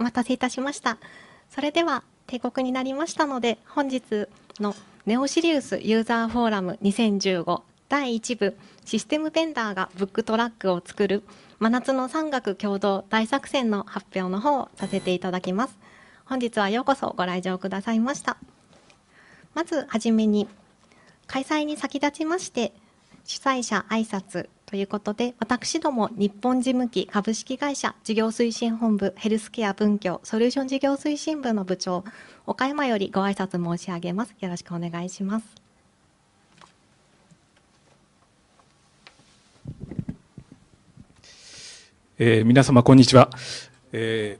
お待たせいたしました。それでは帝国になりましたので、本日のネオシリウスユーザーフォーラム2015第1部システムベンダーがブックトラックを作る真夏の産学共同大作戦の発表の方をさせていただきます。本日はようこそご来場くださいました。まずはじめに、開催に先立ちまして、主催者挨拶、ということで、私ども日本事務機株式会社事業推進本部ヘルスケア文教ソリューション事業推進部の部長、岡山よりご挨拶申し上げます。よろしくお願いします。えー、皆様こんにちは、え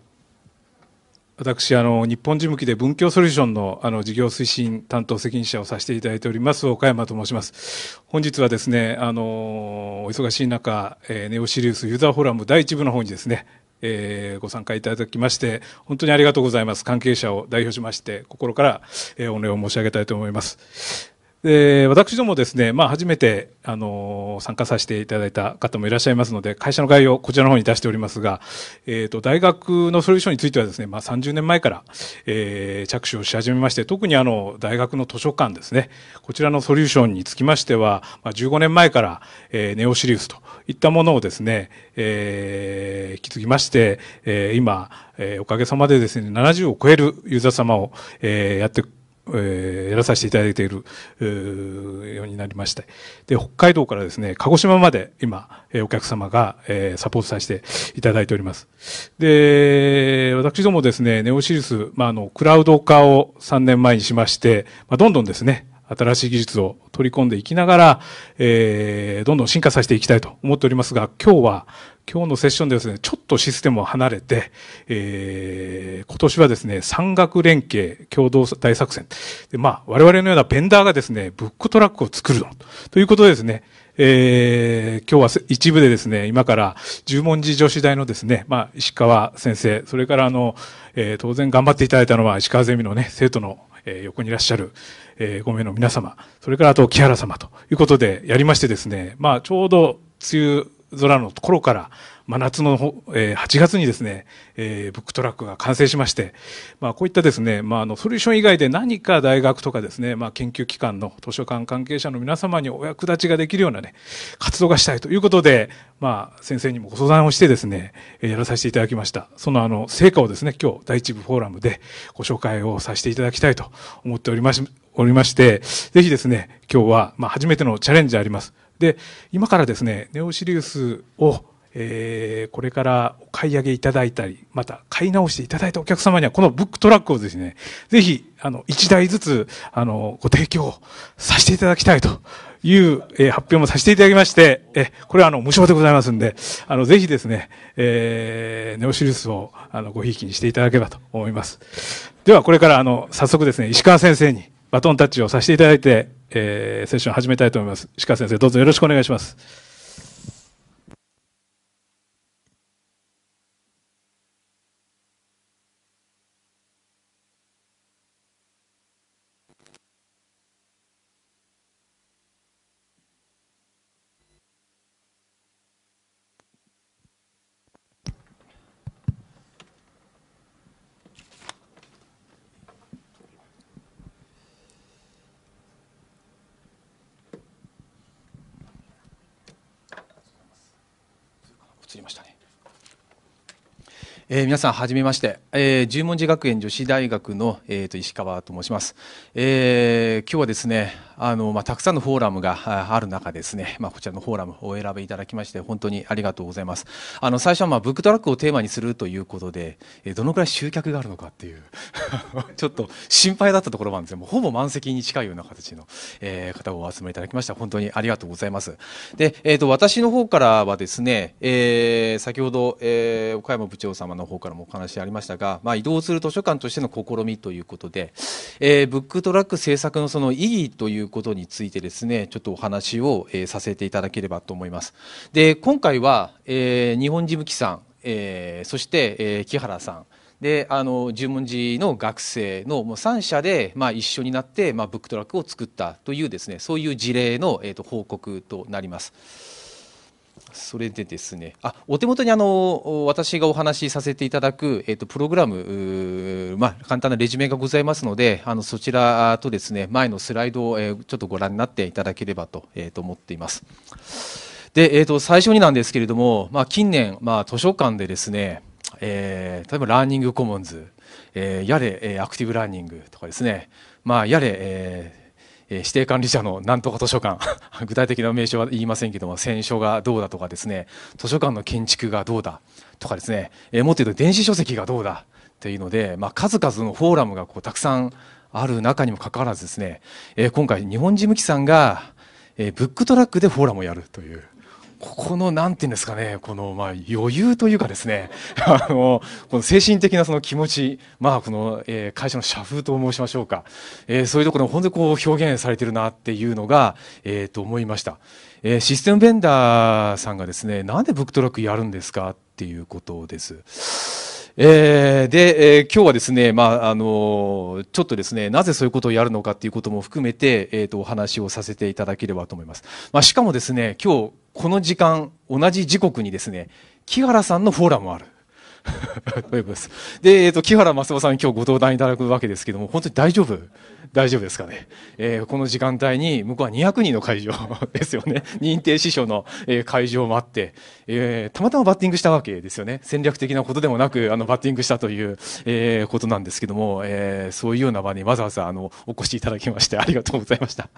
私あの日本事務機で文教ソリューションのあの事業推進担当責任者をさせていただいております岡山と申します本日はですねあのお忙しい中、えー、ネオシリウスユーザーフォーラム第1部の方にですね、えー、ご参加いただきまして本当にありがとうございます関係者を代表しまして心から、えー、お礼を申し上げたいと思いますで私どもですね、まあ、初めて、あの参加させていただいた方もいらっしゃいますので、会社の概要、こちらの方に出しておりますが、えーと、と大学のソリューションについてはですね、まあ、30年前から、えー、着手をし始めまして、特にあの大学の図書館ですね、こちらのソリューションにつきましては、まあ、15年前から、えー、ネオシリウスといったものをですね、えー、引き継ぎまして、えー、今、えー、おかげさまでですね、70を超えるユーザー様を、えー、やってえやらさせていただいているようになりましてで北海道からですね鹿児島まで今、えお客様が、えサポートさせていただいておりますで私どもですねネオシリス、まあ、あのクラウド化を3年前にしまして、まあ、どんどんですね新しい技術を取り込んでいきながら、えー、どんどん進化させていきたいと思っておりますが、今日は今日のセッションでですね、ちょっとシステムを離れて、えー、今年はですね、産学連携共同大作戦。で、まあ、我々のようなベンダーがですね、ブックトラックを作るの。ということでですね、えー、今日は一部でですね、今から十文字女子大のですね、まあ、石川先生、それからあの、えー、当然頑張っていただいたのは石川ゼミのね、生徒のえ横にいらっしゃる、え5名の皆様、それからあと木原様ということでやりましてですね、まあちょうど梅雨空のところから、まあ、夏の、えー、8月にですね、えー、ブックトラックが完成しまして、まあ、こういったですね、まあ、あのソリューション以外で何か大学とかですね、まあ、研究機関の図書館関係者の皆様にお役立ちができるようなね、活動がしたいということで、まあ、先生にもご相談をしてですね、やらさせていただきました。そのあの成果をですね、今日第一部フォーラムでご紹介をさせていただきたいと思っておりましおりまして、ぜひですね、今日は、まあ、初めてのチャレンジであります。で今からですねネオシリウスをえー、これからお買い上げいただいたり、また買い直していただいたお客様には、このブックトラックをですね、ぜひ、あの、1台ずつ、あの、ご提供させていただきたいという、えー、発表もさせていただきまして、え、これはあの、無償でございますんで、あの、ぜひですね、えー、ネオシリウスを、あの、ごひいきにしていただければと思います。では、これから、あの、早速ですね、石川先生に、バトンタッチをさせていただいて、えー、セッションを始めたいと思います。鹿先生、どうぞよろしくお願いします。えー、皆さん、はじめまして、えー、十文字学園女子大学の、えーと、石川と申します、えー、今日はですねあのまあ、たくさんのフォーラムがある中ですね、まあ、こちらのフォーラムをお選びいただきまして本当にありがとうございますあの最初はまあブックトラックをテーマにするということでどのくらい集客があるのかっていう ちょっと心配だったところなんですがほぼ満席に近いような形の、え方をお集めいただきました本当にありがとうございますで、えー、と私の方からはですね、えー、先ほど、えー、岡山部長様の方からもお話ありましたが、まあ、移動する図書館としての試みということで、えー、ブックトラック制作のその意義といういうことについてですね、ちょっとお話を、えー、させていただければと思います。で、今回は、えー、日本事務機さん、えー、そして、えー、木原さん、であの十文字の学生のもう3社で、まあ、一緒になって、まあ、ブックトラックを作ったというですねそういう事例の、えーと報告となります。それでですね、あお手元にあの私がお話しさせていただく、えーと、プログラム、まあ、簡単なレジュメがございますので、あのそちらとですね前のスライドを、えー、ちょっとご覧になっていただければと,、えー、と思っています。で、えーと、最初になんですけれども、まあ、近年、まあ、図書館でですね、えー、例えばラーニングコモンズ、えー、やれ、えアクティブラーニングとかですね、まあ、やれ、え指定管理者のなんとか図書館 具体的な名称は言いませんけども選書がどうだとかですね図書館の建築がどうだとかですね、えー、もっと言うと電子書籍がどうだっていうので、まあ、数々のフォーラムがこうたくさんある中にもかかわらずですね、えー、今回日本事務機さんが、えー、ブックトラックでフォーラムをやるという。ここの何て言うんですかねこのまあ余裕というかですね あのこの精神的なその気持ちまあこの、えー、会社の社風と申しましょうか、えー、そういうところ本当にこう表現されてるなっていうのが、えー、と思いました、えー、システムベンダーさんがですねなんでブックトラックやるんですかっていうことです。えー、で、えー、今日はですね、まあ、あのー、ちょっとですね、なぜそういうことをやるのかっていうことも含めて、えっ、と、お話をさせていただければと思います。まあ、しかもですね、今日、この時間、同じ時刻にですね、木原さんのフォーラムある。と いうことです。で、えっ、ー、と、木原正夫さんに今日ご登壇いただくわけですけども、本当に大丈夫大丈夫ですかね、えー、この時間帯に向こうは200人の会場 ですよね認定師匠の会場もあって、えー、たまたまバッティングしたわけですよね戦略的なことでもなくあのバッティングしたという、えー、ことなんですけども、えー、そういうような場にわざわざあのお越しいただきましてありがとうございました。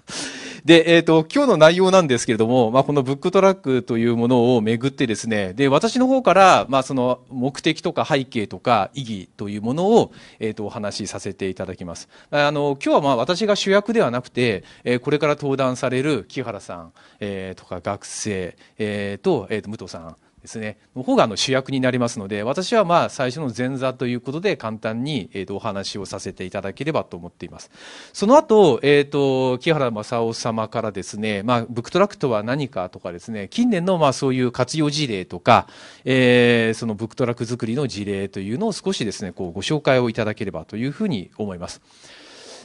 で、えっ、ー、と今日の内容なんですけれども、まあ、このブックトラックというものをめぐってですねで私の方から、まあ、その目的とか背景とか意義というものを、えー、とお話しさせていただきます。あの今日はまあ私が主役ではなくて、えこれから登壇される木原さん、えとか学生、えと,、えー、と武藤さんですね、の方があの主役になりますので、私はまあ最初の前座ということで簡単に、えとお話をさせていただければと思っています。その後、えっ、ー、と、木原正夫様からですね、まあ、ブックトラックとは何かとかですね、近年のまあそういう活用事例とか、えー、そのブックトラック作りの事例というのを少しですね、こうご紹介をいただければというふうに思います。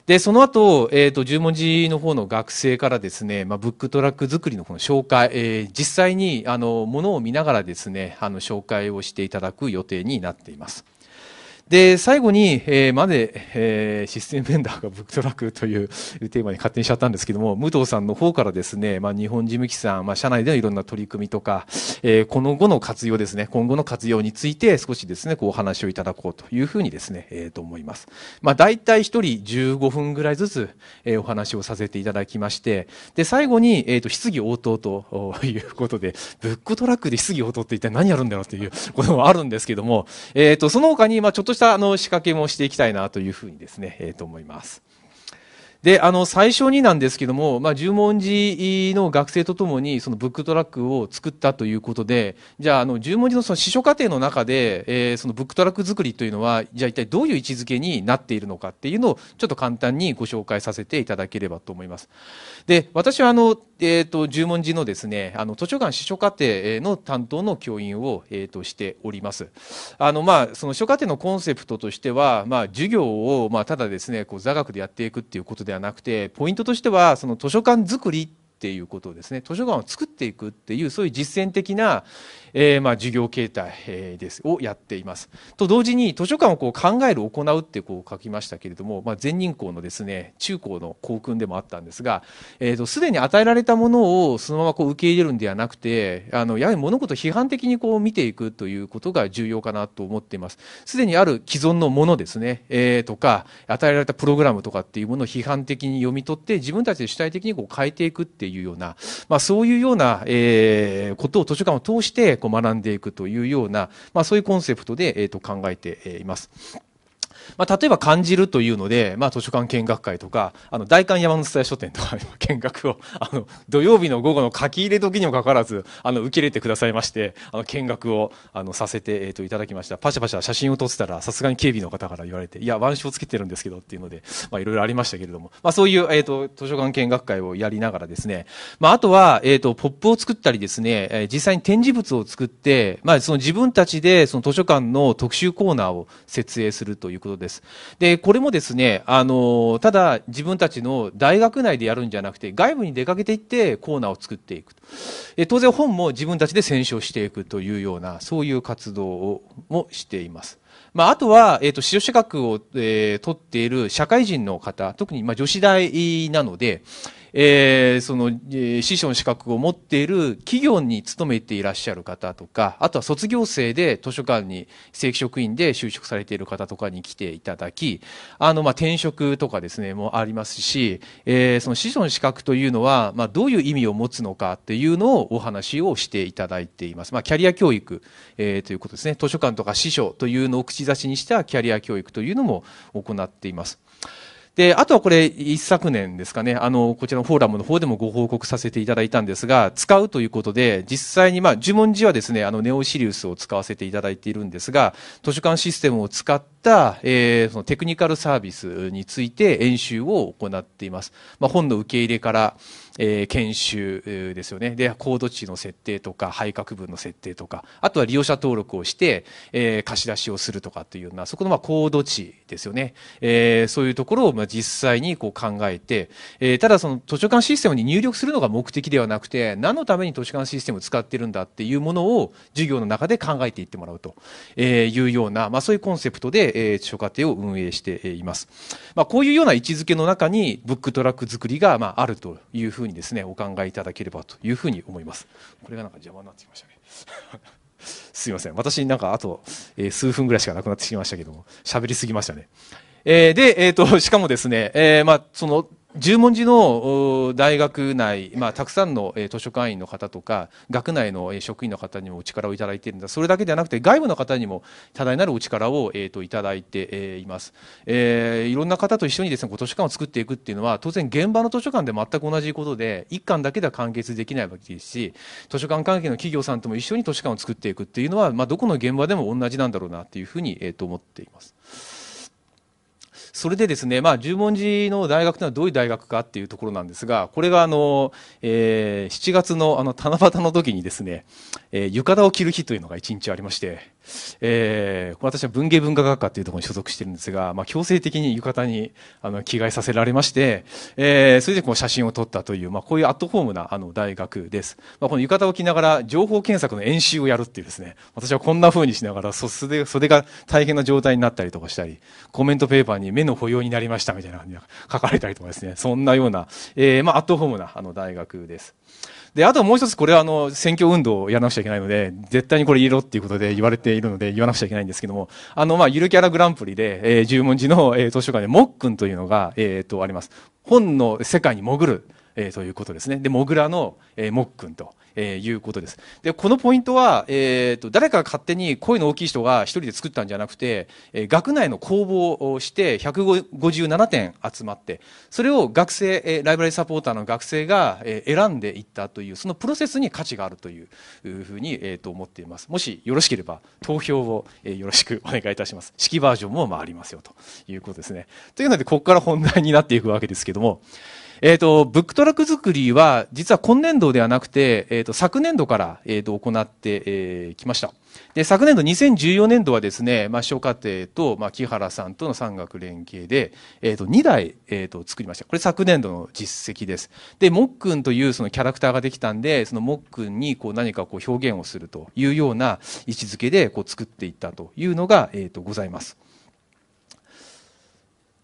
で、その後、えっ、ー、と、十文字の方の学生からですね、まあ、ブックトラック作りのこの紹介、えー、実際に、あの、ものを見ながらですね、あの、紹介をしていただく予定になっています。で、最後に、えー、まで、えー、システムベンダーがブックトラックというテーマに勝手にしちゃったんですけども、武藤さんの方からですね、まあ、日本事務機さん、まあ、社内ではいろんな取り組みとか、えー、この後の活用ですね、今後の活用について少しですね、こうお話をいただこうというふうにですね、えー、と思います。まあ、大体一人15分ぐらいずつ、えー、お話をさせていただきまして、で、最後に、えっ、ー、と、質疑応答ということで、ブックトラックで質疑応答って一体何やるんだろうっていうこともあるんですけども、えっ、ー、と、その他に、まあ、ちょっとしたあの仕掛けもしていきたいなというふうにですね、えー、と思います。で、あの、最初になんですけども、まあ、十文字の学生とともに、そのブックトラックを作ったということで、じゃあ、あの、十文字のその司書課程の中で、えー、そのブックトラック作りというのは、じゃあ一体どういう位置づけになっているのかっていうのを、ちょっと簡単にご紹介させていただければと思います。で、私はあの、えっ、ー、と、十文字のですね、あの、図書館司書課程の担当の教員を、えっ、ー、と、しております。あの、まあ、その司書課程のコンセプトとしては、まあ、授業を、まあ、ただですね、こう、座学でやっていくっていうことではなくてポイントとしてはその図書館作りっていうことですね図書館を作っていくっていうそういう実践的な、えー、まあ、授業形態、えですをやっています。と同時に図書館をこう考える行うってこう書きましたけれども、まあ、前任校のですね中高の校訓でもあったんですがえーと、すでに与えられたものをそのままこう受け入れるんではなくてあのやはり物事を批判的にこう見ていくということが重要かなと思っています。すでにある既存のものですね、えー、とか与えられたプログラムとかっていうものを批判的に読み取って自分たちで主体的にこう変えていくっていうような、まあ、そういうような、えー、ことを図書館を通して学んでいくというような、まあ、そういうコンセプトで、えー、と考えています。まあ、例えば感じるというので、まあ、図書館見学会とか、あの、大観山の蔦書店とか 見学を、あの、土曜日の午後の書き入れ時にもかかわらず、あの、受け入れてくださいまして、あの、見学を、あの、させて、えっ、ー、と、いただきました。パシャパシャ写真を撮ってたら、さすがに警備の方から言われて、いや、腕章つけてるんですけどっていうので、まあ、いろいろありましたけれども、まあ、そういう、えっ、ー、と、図書館見学会をやりながらですね、まあ、あとは、えっ、ー、と、ポップを作ったりですね、えー、実際に展示物を作って、まあ、その自分たちで、その図書館の特集コーナーを設営するということことです。で、これもですね、あの、ただ自分たちの大学内でやるんじゃなくて、外部に出かけていってコーナーを作っていく。え当然本も自分たちで選書していくというような、そういう活動をもしています。まあ、あとは、えっ、ー、と、使用資格を、えー、取っている社会人の方、特に、まあ、女子大なので、えー、その、えー、師匠の資格を持っている企業に勤めていらっしゃる方とか、あとは卒業生で図書館に正規職員で就職されている方とかに来ていただき、あの、まあ、転職とかですね、もありますし、えー、その師匠の資格というのは、まあ、どういう意味を持つのかっていうのをお話をしていただいています。まあ、キャリア教育、えー、ということですね。図書館とか師匠というのを口出しにしたキャリア教育というのも行っています。で、あとはこれ、一昨年ですかね、あの、こちらのフォーラムの方でもご報告させていただいたんですが、使うということで、実際に、まあ、呪文字はですね、あの、ネオシリウスを使わせていただいているんですが、図書館システムを使った、えー、そのテクニカルサービスについて演習を行っています。まあ、本の受け入れから、えー、研修ですよね。で、高度値の設定とか、配角分の設定とか、あとは利用者登録をして、えー、貸し出しをするとかっていうような、そこのまあ高度値ですよね。えー、そういうところをまあ実際にこう考えて、えー、ただその図書館システムに入力するのが目的ではなくて、何のために図書館システムを使ってるんだっていうものを授業の中で考えていってもらうというような、まあそういうコンセプトで、えー、図書課程を運営しています。まあこういうような位置づけの中に、ブックトラック作りがまああるというふううにですねお考えいただければというふうに思います。これがなんか邪魔になってきましたね。すいません私なんかあと、えー、数分ぐらいしかなくなってきましたけども喋りすぎましたね。えー、で、えっ、ー、としかもですね、えー、まあその十文字の大学内、まあ、たくさんの図書館員の方とか学内の職員の方にもお力をいただいているんだそれだけではなくて外部の方にも多大なるお力を、えー、といただいています、えー、いろんな方と一緒にですね図書館を作っていくっていうのは当然現場の図書館で全く同じことで一館だけでは完結できないわけですし図書館関係の企業さんとも一緒に図書館を作っていくっていうのは、まあ、どこの現場でも同じなんだろうなっていうふうに、えー、と思っています。それでですね、まあ、十文字の大学というのはどういう大学かっていうところなんですが、これがあの、えー、7月のあの七夕の時にですね、えー、浴衣を着る日というのが一日ありまして、えー、私は文芸文化学科というところに所属してるんですが、まあ、強制的に浴衣にあの着替えさせられまして、えー、それでこう写真を撮ったという、まあ、こういうアットホームなあの大学です。まあ、この浴衣を着ながら情報検索の演習をやるっていうですね、私はこんな風にしながら袖袖が大変な状態になったりとかしたり、コメントペーパーに目の保養になりましたみたいな感じが書かれたりとかですね、そんなような、えー、まあ、アットホームなあの大学です。で、あともう一つこれはあの、選挙運動をやらなくちゃいけないので、絶対にこれ言えろっていうことで言われているので、言わなくちゃいけないんですけども、あの、まあ、ゆるキャラグランプリで、えー、十文字の、えー、図書館で、モックンというのが、えっ、ー、と、あります。本の世界に潜る、えー、ということですね。で、モグラの、えー、もっくんと。えー、いうことです。で、このポイントは、えーと、誰かが勝手に声の大きい人が一人で作ったんじゃなくて、えー、学内の公募をして157点集まって、それを学生、えー、ライブラリーサポーターの学生が、えー、選んでいったという、そのプロセスに価値があるというふうに、えーと思っています。もしよろしければ投票を、えー、よろしくお願いいたします。式バージョンも回りますよということですね。というので、ここから本題になっていくわけですけども、えっ、ー、と、ブックトラック作りは、実は今年度ではなくて、えっ、ー、と、昨年度から、えっ、ー、と、行ってええー、ました。で、昨年度2014年度はですね、まあ、小家庭と、まあ、木原さんとの産学連携で、えっ、と、2台、えっ、と、作りました。これ昨年度の実績です。で、もっくんというそのキャラクターができたんで、そのもっくんにこう何かこう表現をするというような位置づけで、こう作っていったというのが、えっ、と、ございます。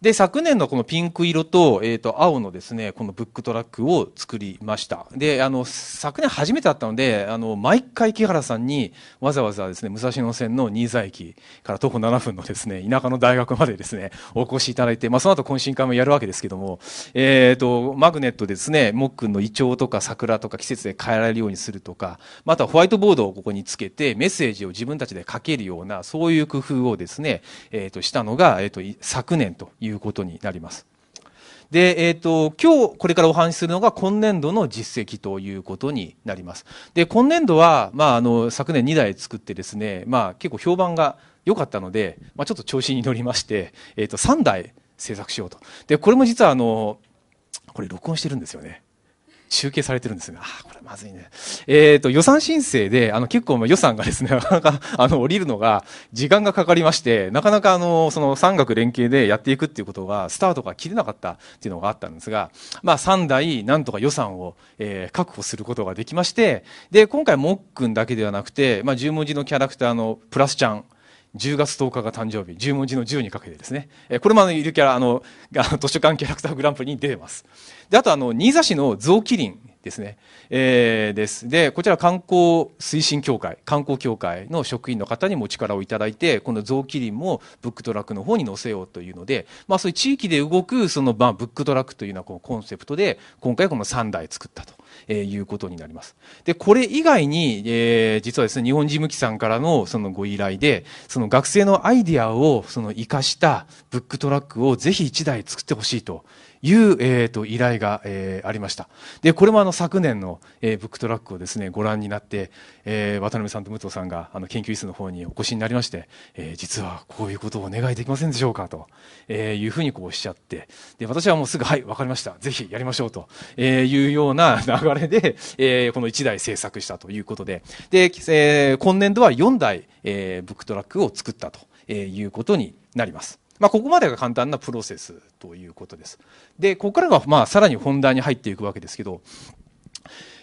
で、昨年のこのピンク色と、えっ、ー、と、青のですね、このブックトラックを作りました。で、あの、昨年初めてだったので、あの、毎回木原さんにわざわざですね、武蔵野線の新座駅から徒歩7分のですね、田舎の大学までですね、お越しいただいて、まあ、その後懇親会もやるわけですけども、えっ、ー、と、マグネットでですね、もっくんのイチョウとか桜とか季節で変えられるようにするとか、またホワイトボードをここにつけて、メッセージを自分たちで書けるような、そういう工夫をですね、えっ、ー、と、したのが、えっ、と、昨年といういうことになります。で、えっ、ー、と、今日これからお話しするのが今年度の実績ということになります。で、今年度は、まあ、あの、昨年2台作ってですね、まあ、結構評判が良かったので、まあ、ちょっと調子に乗りまして、えっ、ー、と、3台制作しようと。で、これも実はあの、これ録音してるんですよね。集計されてるんですが、あこれまずいね。えっ、ー、と、予算申請で、あの、結構予算がですね、なかなか、あの、降りるのが、時間がかかりまして、なかなか、あの、その、三学連携でやっていくっていうことが、スタートが切れなかったっていうのがあったんですが、まあ、3台、なんとか予算を、えー、確保することができまして、で、今回、もっくんだけではなくて、まあ、10文字のキャラクターのプラスちゃん、10月10日が誕生日十文字の10にかけてですねこれもあのゆるキャラあの 図書館キャラクターグランプリに出てますであとあの新座市の雑木林ですね、えー、ですでこちら観光推進協会観光協会の職員の方にも力をいただいてこの雑木林もブックトラックの方に載せようというので、まあ、そういう地域で動くその、まあ、ブックトラックというようなこのコンセプトで今回この3台作ったとえいうことになります。で、これ以外に、えー、実はですね、日本事務機さんからのそのご依頼で、その学生のアイディアをその活かしたブックトラックをぜひ1台作ってほしいという、えー、と依頼が、えー、ありましたでこれもあの昨年の、えー、ブックトラックをですねご覧になって、えー、渡辺さんと武藤さんがあの研究室の方にお越しになりまして、えー、実はこういうことをお願いできませんでしょうかと、えー、いうふうにこうおっしゃってで私はもうすぐはいわかりましたぜひやりましょうと、えー、いうような 流れで、えー、この1台制作したということでで、えー、今年度は4台、えー、ブックトラックを作ったということになります。まあ、ここまでが簡単なプロセスということです。で、ここからが、まあ、さらに本題に入っていくわけですけど、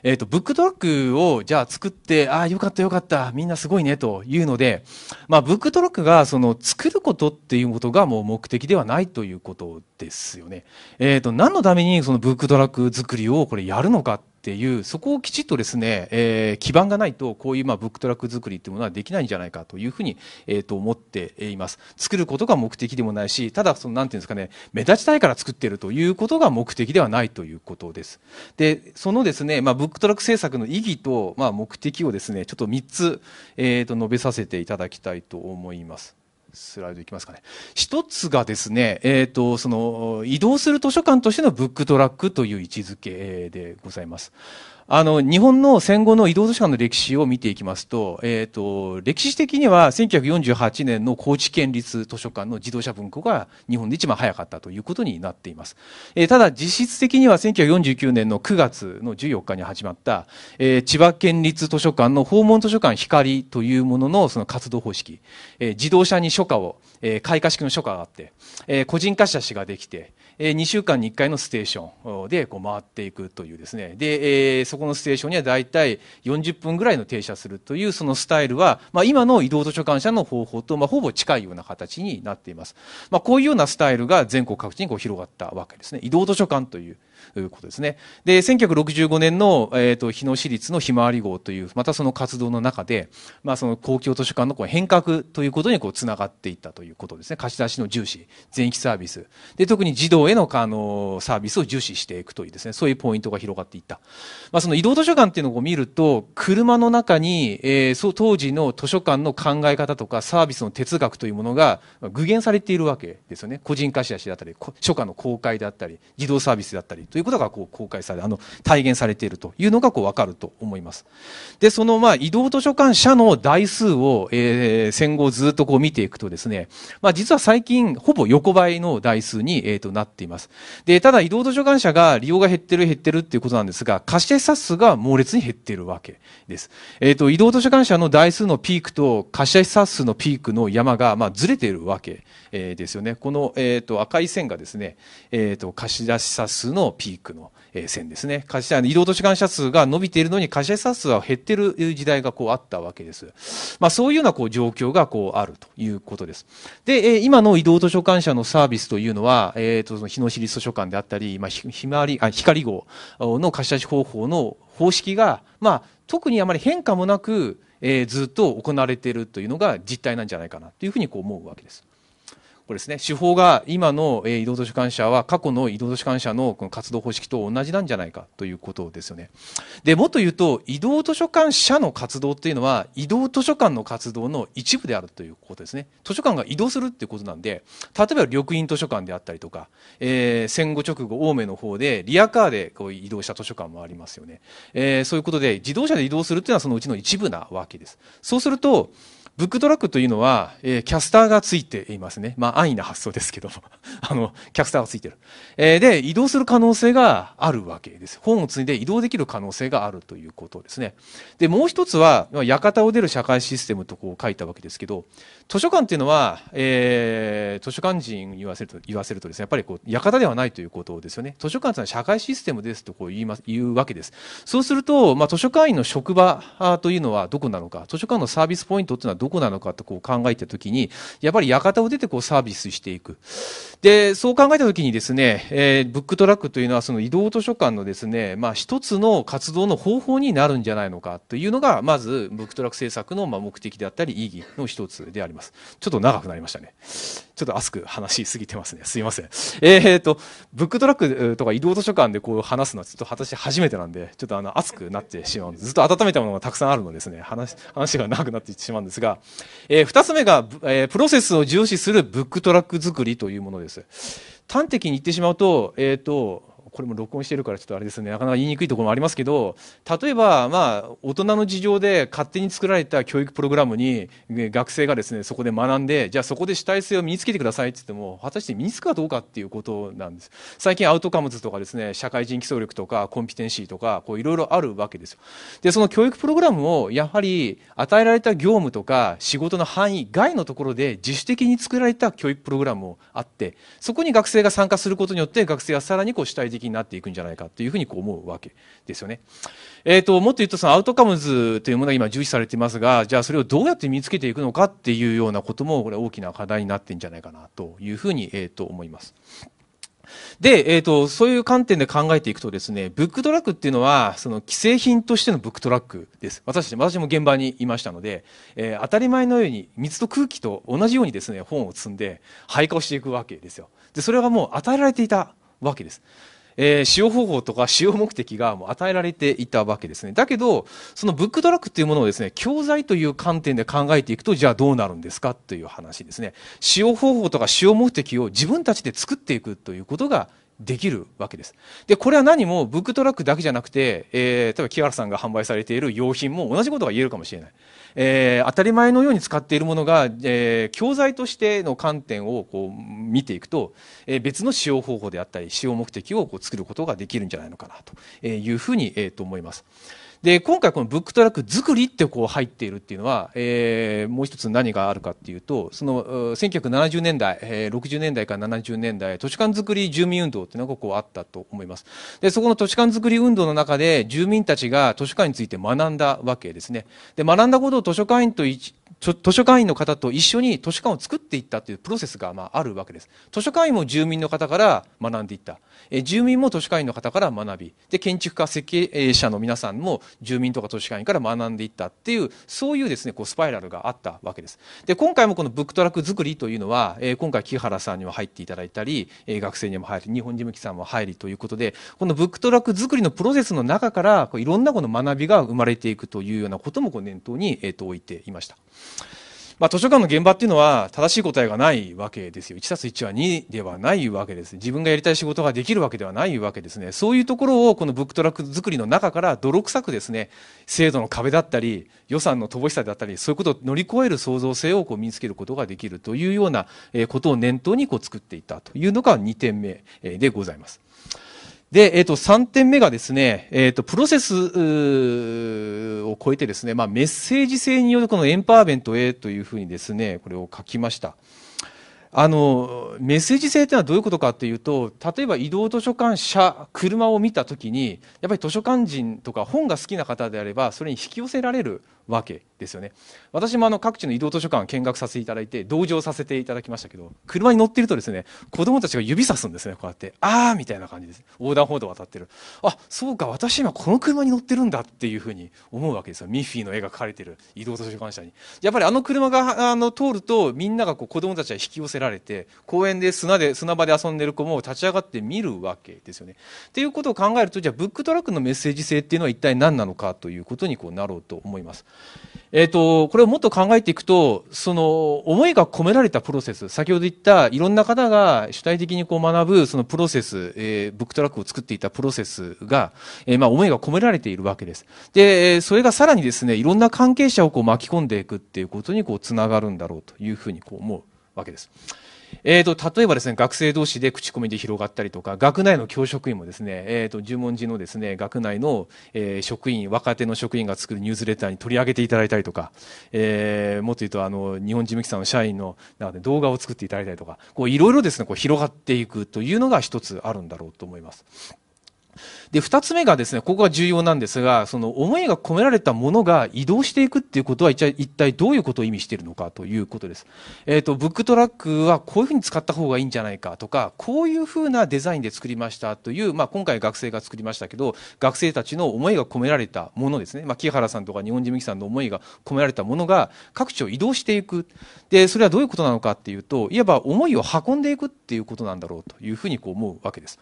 えっ、ー、と、ブックトラックを、じゃあ作って、ああ、よかったよかった、みんなすごいね、というので、まあ、ブックトラックが、その、作ることっていうことがもう目的ではないということですよね。えっ、ー、と、何のために、そのブックトラック作りをこれやるのかっていうそこをきちっとですね、えー、基盤がないとこういうまあブックトラック作りっていうものはできないんじゃないかというふうに、えー、と思っています作ることが目的でもないしただそのなんていうんですかね目立ちたいから作ってるということが目的ではないということですでそのですね、まあ、ブックトラック政策の意義と、まあ、目的をですねちょっと3つ、えー、と述べさせていただきたいと思いますスライドいきますかね。一つがですね、えっ、ー、と、その、移動する図書館としてのブックトラックという位置づけでございます。あの、日本の戦後の移動図書館の歴史を見ていきますと、えっ、ー、と、歴史的には1948年の高知県立図書館の自動車文庫が日本で一番早かったということになっています。えー、ただ、実質的には1949年の9月の14日に始まった、えー、千葉県立図書館の訪問図書館光というもののその活動方式、えー、自動車に書家を、えー、開花式の書家があって、えー、個人化者誌ができて、2週間に1回のステーションでこう回っていくというですねで、えそこのステーションには大体40分ぐらいの停車するというそのスタイルは、まあ、今の移動図書館車の方法と、まほぼ近いような形になっています、まあ、こういうようなスタイルが全国各地にこう広がったわけですね移動図書館というということですね。で、1965年の、えっ、ー、と、日野市立のひまわり号という、またその活動の中で、まあ、その公共図書館のこう変革ということにこう、つながっていったということですね。貸し出しの重視、全域サービス。で、特に児童への、あの、サービスを重視していくというですね、そういうポイントが広がっていった。まあ、その移動図書館っていうのを見ると、車の中に、えー、そ当時の図書館の考え方とかサービスの哲学というものが具現されているわけですよね。個人貸し出しだったり、書家の公開であったり、児童サービスだったり。ということがこう公開されあの体現されているというのがこう分かると思います。でそのまあ移動図書館社の台数を、えー、戦後ずっとこう見ていくとですね、まあ、実は最近ほぼ横ばいの台数に、えー、となっています。でただ移動図書館社が利用が減ってる減ってるっていうことなんですが貸し冊数が猛烈に減ってるわけです。えっ、ー、と移動図書館社の台数のピークと貸し冊数のピークの山がまあずれているわけ、えですよね。この、えー、と赤い線がですね、えー、と貸し出し冊数のピークの線ですね。貸し移動都市間者数が伸びているのに貸し者数は減っている時代がこうあったわけです。まあ、そういうようなこう状況がこうあるということです。で、今の移動図書館者のサービスというのは、えっ、ー、と、その日野市立図書館であったり、まあ、ひまわり、あ、光号の貸し出し方法の方式が、まあ、特にあまり変化もなく、えー、ずっと行われているというのが実態なんじゃないかなというふうにこう思うわけです。これですね、手法が今の移動図書館者は過去の移動図書館者のこの活動方式と同じなんじゃないかということですよね。で、もっと言うと、移動図書館者の活動っていうのは、移動図書館の活動の一部であるということですね。図書館が移動するっていうことなんで、例えば緑院図書館であったりとか、えー、戦後直後、青梅の方でリアカーでこう移動した図書館もありますよね。えー、そういうことで、自動車で移動するっていうのはそのうちの一部なわけです。そうすると、ブックトラックというのは、えー、キャスターがついていますね。まあ、安易な発想ですけども。あの、キャスターがついてる。えー、で、移動する可能性があるわけです。本を積んで移動できる可能性があるということですね。で、もう一つは、館を出る社会システムとこう書いたわけですけど、図書館っていうのは、えー、図書館人に言わせると、言わせるとですね、やっぱりこう、館ではないということですよね。図書館というのは社会システムですとこう言います、言うわけです。そうすると、まあ、図書館員の職場というのはどこなのか、図書館のサービスポイントっていうのはどどこなのかとこう考えたときに、やっぱり館を出てこうサービスしていく。で、そう考えたときにですね、えー、ブックトラックというのはその移動図書館のですね、まあ一つの活動の方法になるんじゃないのかというのが、まずブックトラック制作のま目的であったり意義の一つであります。ちょっと長くなりましたね。ちょっと熱く話しすぎてますね。すいません。えっ、ー、と、ブックトラックとか移動図書館でこう話すのはちょっと私初めてなんで、ちょっとあの熱くなってしまうんです。ずっと温めたものがたくさんあるのですね、話、話が長くなってしまうんですが、えー、2つ目が、えー、プロセスを重視するブックトラック作りというものです。端的に言ってしまうと、えっ、ー、と、これも録音してるからちょっとあれですね、なかなか言いにくいところもありますけど、例えば、まあ、大人の事情で勝手に作られた教育プログラムに、学生がですね、そこで学んで、じゃあそこで主体性を身につけてくださいって言っても、果たして身につくかどうかっていうことなんです。最近アウトカムズとかですね、社会人基礎力とか、コンピテンシーとか、こういろいろあるわけですよ。で、その教育プログラムを、やはり、与えられた業務とか、仕事の範囲外のところで、自主的に作られた教育プログラムもあって、そこに学生が参加することによって、学生はさらにこう主体的にになっていくんじゃないかというふうにこう思うわけですよね。えっ、ー、と、もっと言うとそのアウトカムズというものが今重視されていますが、じゃあそれをどうやって見つけていくのかっていうようなことも、これ大きな課題になってんじゃないかなというふうに、えっ、ー、と、思います。で、えっ、ー、と、そういう観点で考えていくとですね、ブックトラックっていうのは、その既製品としてのブックトラックです。私、私も現場にいましたので、えー、当たり前のように水と空気と同じようにですね、本を積んで、廃下をしていくわけですよ。で、それがもう与えられていたわけです。えー、使用方法とか使用目的がもう与えられていたわけですね。だけど、そのブックドラッグというものをですね、教材という観点で考えていくと、じゃあどうなるんですかという話ですね。使用方法とか使用目的を自分たちで作っていくということができるわけです。で、これは何もブックトラックだけじゃなくて、えー、例えば木原さんが販売されている用品も同じことが言えるかもしれない。えー、当たり前のように使っているものが、えー、教材としての観点をこう見ていくと、えー、別の使用方法であったり、使用目的をこう作ることができるんじゃないのかなというふうに、えー、と思います。で、今回このブックトラック作りってこう入っているっていうのは、えー、もう一つ何があるかっていうと、その、1970年代、えー、60年代から70年代、図書館作り住民運動っていうのがこうあったと思います。で、そこの図書館作り運動の中で、住民たちが図書館について学んだわけですね。で、学んだことを図書館員と一図書館員の方と一緒に図書館を作っていったというプロセスがまああるわけです。図書館員も住民の方から学んでいった。え住民も図書館員の方から学び、で建築家設計者の皆さんも住民とか図書館員から学んでいったっていう、そういうですね、こうスパイラルがあったわけです。で、今回もこのブックトラック作りというのは、え今回木原さんにも入っていただいたり、え学生にも入り、日本事務機さんも入りということで、このブックトラック作りのプロセスの中から、こういろんなこの学びが生まれていくというようなこともこう念頭に、えー、と置いていました。まあ、図書館の現場っていうのは正しい答えがないわけですよ。1たす1は2ではないわけです。自分がやりたい仕事ができるわけではないわけですね。そういうところをこのブックトラック作りの中から泥臭くですね、制度の壁だったり、予算の乏しさだったり、そういうことを乗り越える創造性をこう身につけることができるというようなことを念頭にこう作っていったというのが2点目でございます。で、えっ、ー、と、3点目がですね、えっ、ー、と、プロセスを超えてですね、まあ、メッセージ性によるこのエンパワーメントへというふうにですね、これを書きました。あの、メッセージ性というのはどういうことかというと、例えば移動図書館車、車を見たときに、やっぱり図書館人とか本が好きな方であれば、それに引き寄せられるわけですよね私もあの各地の移動図書館見学させていただいて同乗させていただきましたけど車に乗ってるとですね子どもたちが指さすんですねこうやって「ああ」みたいな感じです横断歩道を渡ってるあそうか私今この車に乗ってるんだっていうふうに思うわけですよミッフィーの絵が描かれている移動図書館車にやっぱりあの車があの通るとみんながこう子どもたちは引き寄せられて公園で砂で砂場で遊んでる子も立ち上がって見るわけですよねっていうことを考えるとじゃあブックトラックのメッセージ性っていうのは一体何なのかということにこうなろうと思います。えっ、ー、と、これをもっと考えていくと、その、思いが込められたプロセス、先ほど言った、いろんな方が主体的にこう学ぶ、そのプロセス、えー、ブックトラックを作っていたプロセスが、えー、まあ、思いが込められているわけです。で、それがさらにですね、いろんな関係者をこう巻き込んでいくっていうことにこう、つながるんだろうというふうにこう思うわけです。えーと、例えばですね学生同士で口コミで広がったりとか学内の教職員もですね、えーと、十文字のですね学内の、えー、職員若手の職員が作るニュースレターに取り上げていただいたりとか、えー、もっと言うとあの日本事務機関の社員の中で動画を作っていただいたりとかいろいろですねこう広がっていくというのが一つあるんだろうと思います。で、二つ目がですね、ここが重要なんですが、その思いが込められたものが移動していくっていうことは一体どういうことを意味しているのかということです。えっ、ー、と、ブックトラックはこういうふうに使った方がいいんじゃないかとか、こういうふうなデザインで作りましたという、まあ今回学生が作りましたけど、学生たちの思いが込められたものですね。まあ木原さんとか日本人美紀さんの思いが込められたものが各地を移動していく。で、それはどういうことなのかっていうと、いわば思いを運んでいくっていうことなんだろうというふうにこう思うわけです。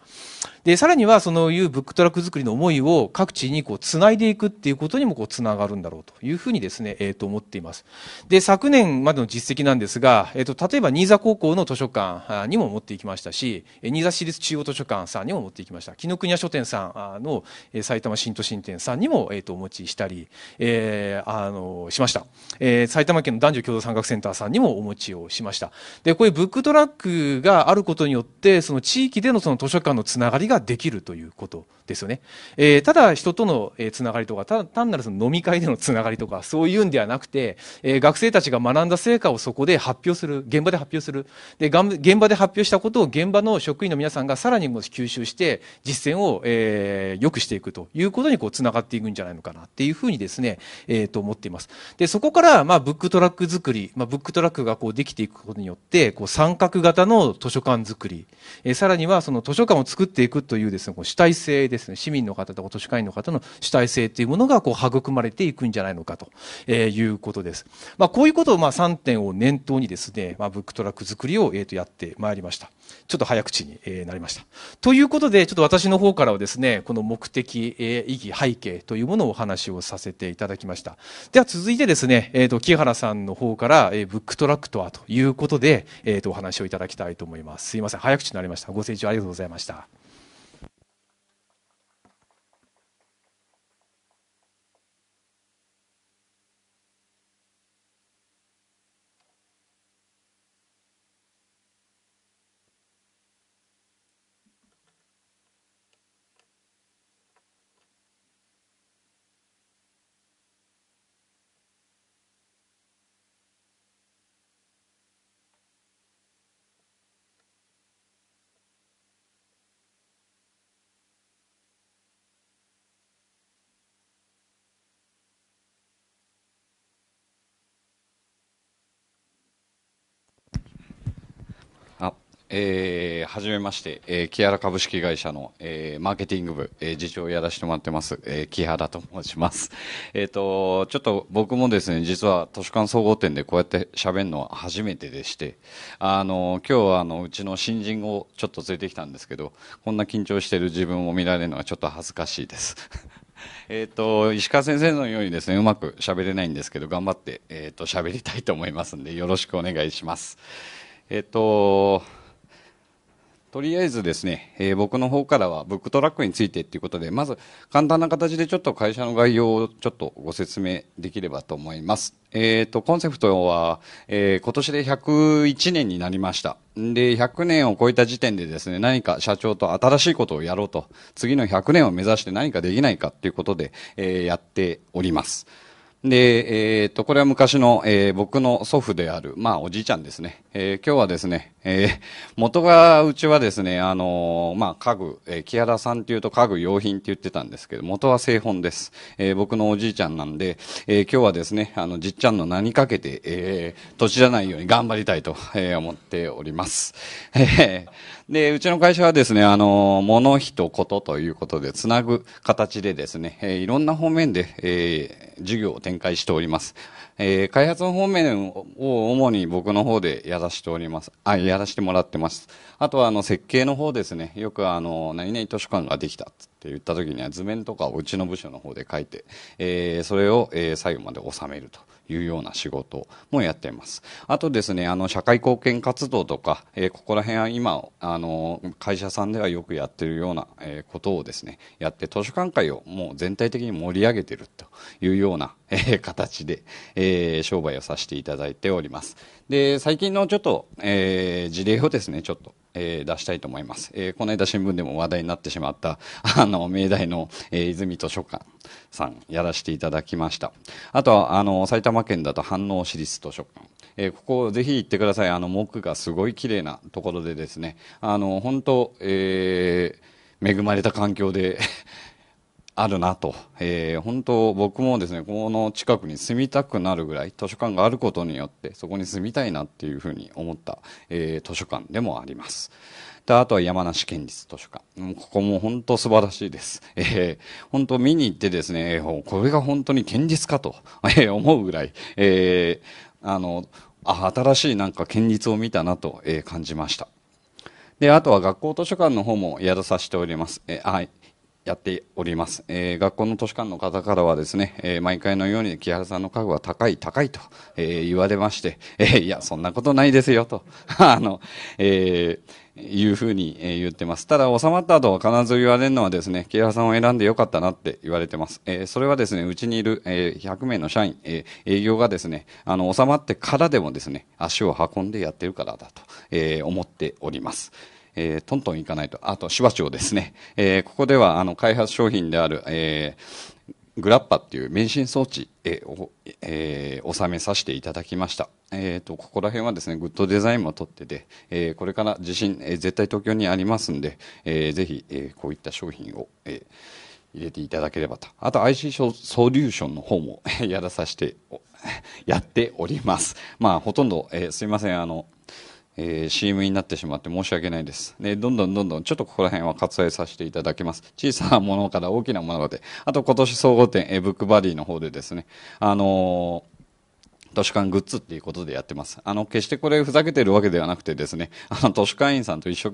で、さらにはそのいうブックトラック作りの思いを各地にこうつないでいくっていうことにもこうつながるんだろうというふうにですね、えー、と思っています。で、昨年までの実績なんですが、えー、と例えば新座高校の図書館にも持っていきましたし、新座市立中央図書館さんにも持っていきました。紀ノ国屋書店さんの埼玉新都心店さんにも、えー、とお持ちしたり、えー、あのしました、えー。埼玉県の男女共同参画センターさんにもお持ちをしました。で、こういうブックトラックがあることによって、その地域でのその図書館のつながりができるということことですよね。えー、ただ人との、えつながりとか、た単なるその飲み会でのつながりとか、そういうんではなくて、えー、学生たちが学んだ成果をそこで発表する、現場で発表する。で、現場で発表したことを現場の職員の皆さんがさらにも吸収して、実践を、えー、良くしていくということにこう、つながっていくんじゃないのかなっていうふうにですね、えー、と思っています。で、そこから、まあ、ブックトラック作り、まあ、ブックトラックがこう、できていくことによって、こう、三角型の図書館作り、えー、さらにはその図書館を作っていくというですね、こう主体性ですね、市民の方とか都市会員の方の主体性というものがこう育まれていくんじゃないのかと、えいうことです。まあ、こういうことをまあ3点を念頭にですね、まあ、ブックトラック作りを、えとやってまいりました。ちょっと早口に、えなりました。ということで、ちょっと私の方からはですね、この目的、え意義、背景というものをお話をさせていただきました。では続いてですね、えー、と木原さんの方から、えブックトラックとはということで、えー、とお話をいただきたいと思います。すいません、早口になりました。ご清聴ありがとうございました。えー、はじめまして、えー、キアラ株式会社の、えー、マーケティング部、えー、次長をやらせてもらってます、えー、木原と申します。えっ、ー、と、ちょっと僕もですね、実は図書館総合店でこうやって喋るのは初めてでして、あの、今日はあの、うちの新人をちょっと連れてきたんですけど、こんな緊張してる自分を見られるのはちょっと恥ずかしいです。えっ、と、石川先生のようにですね、うまく喋れないんですけど、頑張って、えっ、ー、と、喋りたいと思いますんで、よろしくお願いします。えっ、ー、と、とりあえずですね、えー、僕の方からはブックトラックについてということで、まず簡単な形でちょっと会社の概要をちょっとご説明できればと思います。えっ、ー、と、コンセプトは、えー、今年で101年になりました。で、100年を超えた時点でですね、何か社長と新しいことをやろうと、次の100年を目指して何かできないかということで、えー、やっております。で、えっ、ー、と、これは昔の、えー、僕の祖父である、まあ、おじいちゃんですね。えー、今日はですね、えー、元がうちはですね、あのー、まあ、家具、えー、木原さんっていうと家具用品って言ってたんですけど、元は製本です。えー、僕のおじいちゃんなんで、えー、今日はですね、あの、じっちゃんの名にかけて、えー、土地じゃないように頑張りたいと、えー、思っております。えー、で、うちの会社はですね、あの物、人、ことということで、つなぐ形でですね、えー、いろんな方面で、えー、授業を展開しております。えー、開発の方面を主に僕の方でやらしております。あ、やらしてもらってます。あとは、あの、設計の方ですね。よく、あの、何々図書館ができたって言った時には図面とかをうちの部署の方で書いて、えー、それを、えー、最後まで収めると。いうような仕事もやっています。あとですね、あの、社会貢献活動とか、えー、ここら辺は今、あの、会社さんではよくやってるような、えー、ことをですね、やって、図書館会をもう全体的に盛り上げてるというような、え形で、え商売をさせていただいております。で、最近のちょっと、え事例をですね、ちょっとえー、出したいと思います。えー、この間新聞でも話題になってしまった、あの、明大の、えー、泉図書館さん、やらせていただきました。あとは、あの、埼玉県だと飯能市立図書館。えー、ここぜひ行ってください。あの、木がすごい綺麗なところでですね、あの、本当、えー、恵まれた環境であるなと、えー、本当僕もですねこの近くに住みたくなるぐらい図書館があることによってそこに住みたいなっていうふうに思った、えー、図書館でもありますであとは山梨県立図書館ここも本当素晴らしいです、えー、本当見に行ってですねこれが本当に県実かと、えー、思うぐらい、えー、あのあ新しいなんか県実を見たなと、えー、感じましたで、あとは学校図書館の方もやらさせております。え、はい。やっております。えー、学校の図書館の方からはですね、えー、毎回のように木原さんの家具は高い高いと、えー、言われまして、えー、いや、そんなことないですよと、あの、えいうふうに言ってます。ただ、収まった後は必ず言われるのはですね、木原さんを選んでよかったなって言われてます。えそれはですね、うちにいる、え100名の社員、え営業がですね、あの、収まってからでもですね、足を運んでやってるからだと、え思っております。えー、トントンいかないと。あと、芝町ですね。えー、ここでは、あの、開発商品である、えー、グラッパっていう免震装置を、えー、収めさせていただきました。えっ、ー、と、ここら辺はですね、グッドデザインも取ってて、えー、これから地震、えー、絶対東京にありますんで、えー、ぜひ、えー、こういった商品を、えー、入れていただければと。あと IC ソリューションの方もやらさせて、やっております。まあ、ほとんど、えー、すいません、あの、えー、CM になってしまって申し訳ないです。ね、どんどんどんどんちょっとここら辺は割愛させていただきます。小さなものから大きなものまで。あと今年総合展、えー、ブックバディの方でですね、あのー図書館グッズっていうことでやってます。あの、決してこれふざけてるわけではなくてですね、あの、図書館員さんと一緒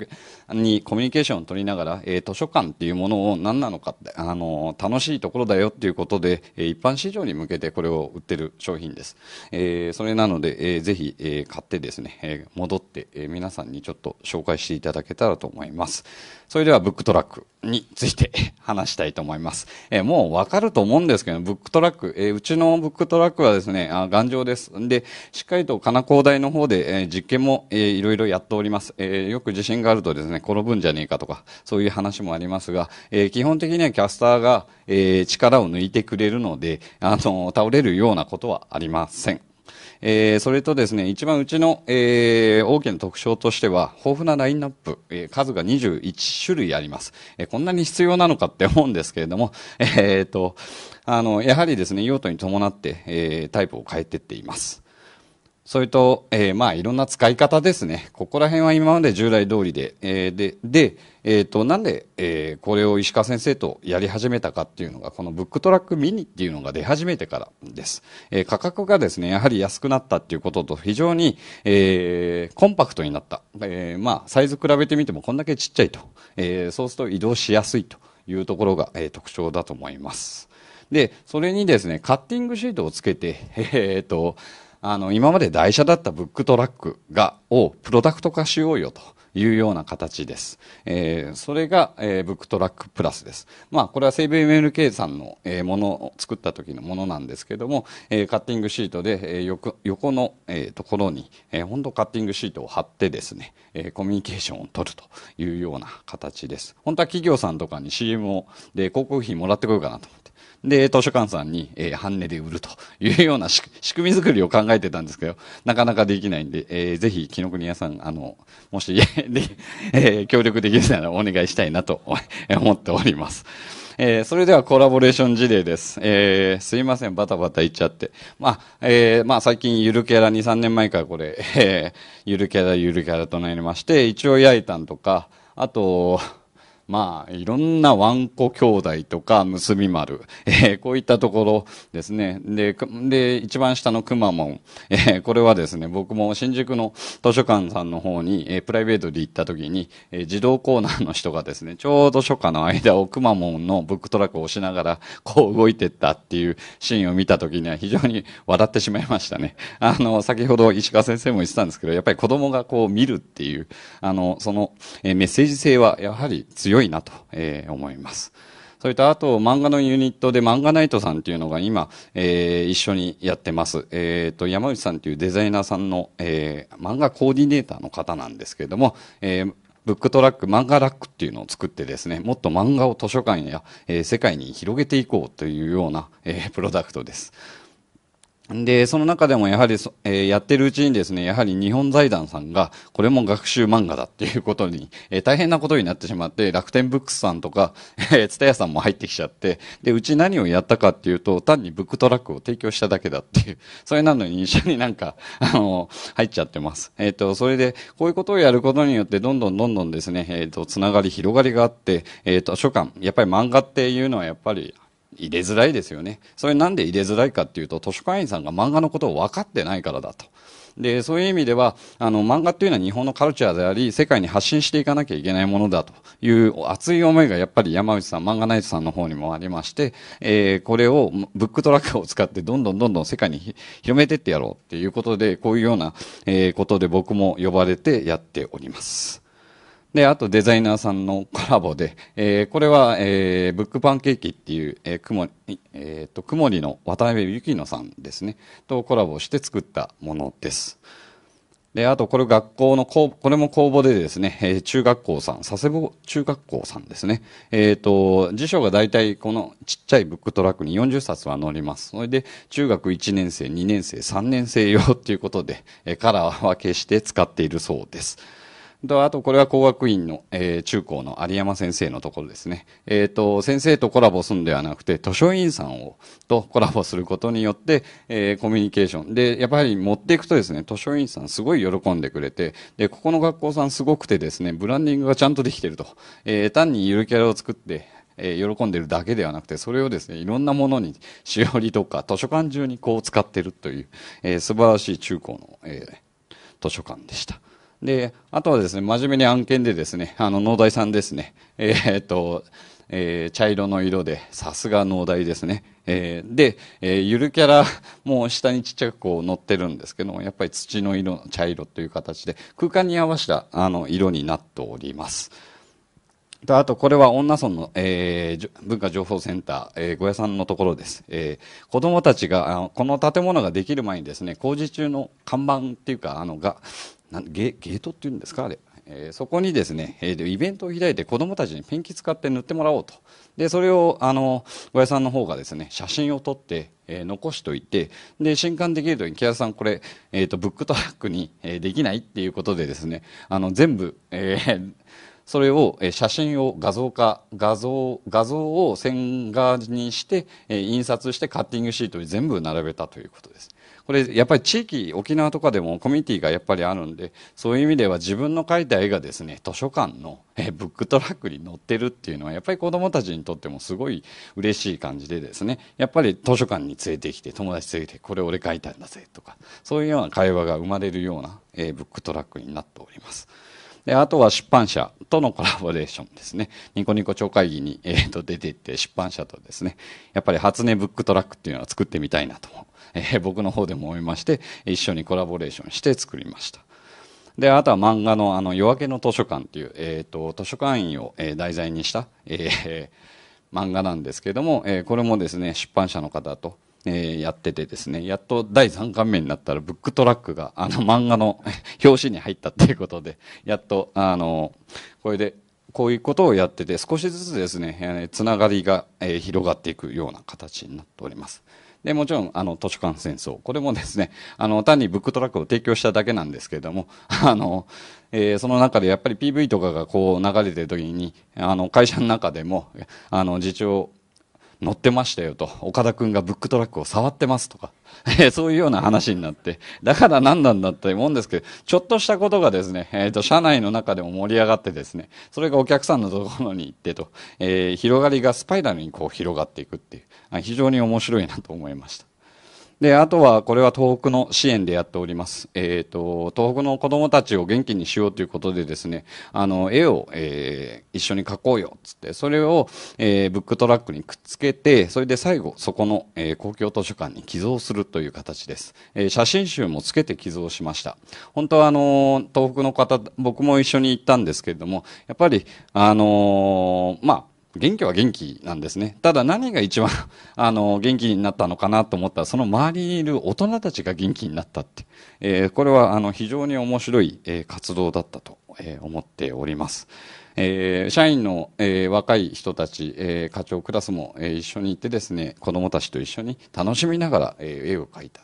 にコミュニケーションを取りながら、えー、図書館っていうものを何なのかって、あの、楽しいところだよっていうことで、えー、一般市場に向けてこれを売ってる商品です。えー、それなので、えー、ぜひ、えー、買ってですね、えー、戻って、えー、皆さんにちょっと紹介していただけたらと思います。それでは、ブックトラックについて 話したいと思います。えー、もうわかると思うんですけど、ブックトラック、えー、うちのブックトラックはですね、あ頑丈でです。で、しっかりと金光大の方で、えー、実験も、えー、いろいろやっております。えー、よく地震があるとですね、転ぶんじゃねえかとか、そういう話もありますが、えー、基本的にはキャスターが、えー、力を抜いてくれるので、あの、倒れるようなことはありません。えー、それとですね、一番うちの、えー、大きな特徴としては、豊富なラインナップ、えー、数が21種類あります。えー、こんなに必要なのかって思うんですけれども、えー、っと、あの、やはりですね、用途に伴って、えー、タイプを変えてっています。それと、えー、まあ、いろんな使い方ですね。ここら辺は今まで従来通りで、えー、で、で、えっ、ー、と、なんで、えー、これを石川先生とやり始めたかっていうのが、このブックトラックミニっていうのが出始めてからです。えー、価格がですね、やはり安くなったっていうことと、非常に、えー、コンパクトになった。えー、まあ、サイズ比べてみてもこんだけちっちゃいと。えー、そうすると移動しやすいというところが、えー、特徴だと思います。で、それにですね、カッティングシートをつけて、えー、っと、あの、今まで台車だったブックトラックが、をプロダクト化しようよと。いうような形です。えー、それが、えー、ブックトラックプラスです。まあ、これはセーブ MLK さんの、えー、ものを作った時のものなんですけども、えー、カッティングシートで、えー、横横の、えー、ところに、えー、本当カッティングシートを貼ってですね、えー、コミュニケーションを取るというような形です。本当は企業さんとかに CM を、で、広告費もらってこようかなと思って。で、図書館さんに、えー、半値で売るというような仕組み作りを考えてたんですけど、なかなかできないんで、えー、ぜひ、木の国屋さん、あの、もしで、えー、協力できるならお願いしたいなと 思っております。えー、それではコラボレーション事例です。えー、すいません、バタバタ言っちゃって。まあ、えー、まあ最近ゆるキャラ2、3年前からこれ、えー、ゆるキャラゆるキャラとなりまして、一応焼いたんとか、あと、まあ、いろんなわんこ兄弟とか、結び丸、えー、こういったところですね。で、で、一番下のくまモン、えー、これはですね、僕も新宿の図書館さんの方に、えー、プライベートで行った時に、えー、児童コーナーの人がですね、ちょうど初夏の間をくまモンのブックトラックを押しながら、こう動いてったっていうシーンを見た時には非常に 笑ってしまいましたね。あの、先ほど石川先生も言ってたんですけど、やっぱり子供がこう見るっていう、あの、その、えー、メッセージ性はやはり強い強いなと、えー、思います。それとあと漫画のユニットで漫画ナイトさんっていうのが今、えー、一緒にやってます。えっ、ー、と、山内さんっていうデザイナーさんの、えー、漫画コーディネーターの方なんですけれども、えーブックトラック、漫画ラックっていうのを作ってですね、もっと漫画を図書館や、えー、世界に広げていこうというような、えー、プロダクトです。で、その中でもやはり、えー、やってるうちにですね、やはり日本財団さんが、これも学習漫画だっていうことに、えー、大変なことになってしまって、楽天ブックスさんとか、えー、ツさんも入ってきちゃって、で、うち何をやったかっていうと、単にブックトラックを提供しただけだっていう、それなのに一緒になんか、あの、入っちゃってます。えっ、ー、と、それで、こういうことをやることによって、どんどんどんどんですね、えっ、ー、と、つながり、広がりがあって、えっ、ー、と、書館、やっぱり漫画っていうのはやっぱり、入れづらいですよね。それなんで入れづらいかっていうと、図書館員さんが漫画のことを分かってないからだと。で、そういう意味では、あの、漫画っていうのは日本のカルチャーであり、世界に発信していかなきゃいけないものだという熱い思いがやっぱり山内さん、漫画ナイトさんの方にもありまして、えー、これをブックトラックを使ってどんどんどんどん世界に広めてってやろうっていうことで、こういうような、えー、ことで僕も呼ばれてやっております。で、あとデザイナーさんのコラボで、えー、これは、えー、ブックパンケーキっていう、えー、くも、えー、っと、くもりの渡辺幸乃さんですね、とコラボして作ったものです。で、あと、これ学校のこ、これも公募でですね、えー、中学校さん、佐世保中学校さんですね。えっ、ー、と、辞書が大体このちっちゃいブックトラックに40冊は載ります。それで、中学1年生、2年生、3年生用っていうことで、えー、カラーは消して使っているそうです。とあとこれは工学院の、えー、中高の有山先生のところですね。えっ、ー、と、先生とコラボするんではなくて、図書院さんをとコラボすることによって、えー、コミュニケーション。で、やっぱり持っていくとですね、図書院さんすごい喜んでくれて、で、ここの学校さんすごくてですね、ブランディングがちゃんとできてると。えー、単にゆるキャラを作って、え喜んでるだけではなくて、それをですね、いろんなものに、しおりとか図書館中にこう使ってるという、えー、素晴らしい中高の、え図書館でした。で、あとはですね、真面目に案件でですね、あの、農大さんですね、えー、っと、えー、茶色の色で、さすが農大ですね。えー、で、えー、ゆるキャラも下にちっちゃくこう乗ってるんですけども、やっぱり土の色、茶色という形で、空間に合わせた、あの、色になっております。とあと、これは恩納村の、えー、文化情報センター、えー、小屋さんのところです。えー、子供たちがあの、この建物ができる前にですね、工事中の看板っていうか、あの、が、なんゲゲートっていうんですかあれ、えー、そこにですね、えー、イベントを開いて子供たちにペンキ使って塗ってもらおうと。で、それを、あの、親屋さんの方がですね、写真を撮って、えー、残しといて、で、新刊できるときに、木屋さんこれ、えっ、ー、と、ブックトラックに、えー、できないっていうことでですね、あの、全部、えー、それを、え写真を画像化、画像、画像を線画にして、え印刷してカッティングシートに全部並べたということです。これやっぱり地域、沖縄とかでもコミュニティがやっぱりあるんで、そういう意味では自分の描いた絵がですね、図書館のえブックトラックに載ってるっていうのはやっぱり子供たちにとってもすごい嬉しい感じでですね、やっぱり図書館に連れてきて友達連れてこれ俺描いたんだぜとか、そういうような会話が生まれるようなえブックトラックになっております。で、あとは出版社とのコラボレーションですね。ニコニコ超会議に、えー、と出ていって出版社とですね、やっぱり初音ブックトラックっていうのは作ってみたいなとえ僕の方でも思いまして、一緒にコラボレーションして作りました。で、あとは漫画の、あの、夜明けの図書館っていう、えっ、と、図書館員を、え題材にした、え漫画なんですけども、えこれもですね、出版社の方と、えやっててですね、やっと第3巻目になったら、ブックトラックが、あの、漫画の 表紙に入ったっていうことで、やっと、あの、これで、こういうことをやってて、少しずつですね、つながりが広がっていくような形になっております。で、もちろん、あの、図書館戦争。これもですね、あの、単にブックトラックを提供しただけなんですけれども、あの、えー、その中でやっぱり PV とかがこう流れてる時に、あの、会社の中でも、あの、自重乗ってましたよと、岡田くんがブックトラックを触ってますとか、そういうような話になって、だから何なんだって思うんですけど、ちょっとしたことがですね、えっ、ー、と、社内の中でも盛り上がってですね、それがお客さんのところに行ってと、えー、広がりがスパイラルにこう広がっていくっていう、非常に面白いなと思いました。で、あとは、これは東北の支援でやっております。えっ、ー、と、東北の子供たちを元気にしようということでですね、あの、絵を、えー、一緒に描こうよ、つって、それを、えー、ブックトラックにくっつけて、それで最後、そこの、えー、公共図書館に寄贈するという形です。えー、写真集もつけて寄贈しました。本当は、あの、東北の方、僕も一緒に行ったんですけれども、やっぱり、あのまあ、元気は元気なんですね。ただ何が一番 あの、元気になったのかなと思ったら、その周りにいる大人たちが元気になったって、えー、これはあの、非常に面白い、えー、活動だったと、えー、思っております。えー、社員の、えー、若い人たち、えー、課長クラスも、えー、一緒に行ってですね、子供たちと一緒に楽しみながら、えー、絵を描いた、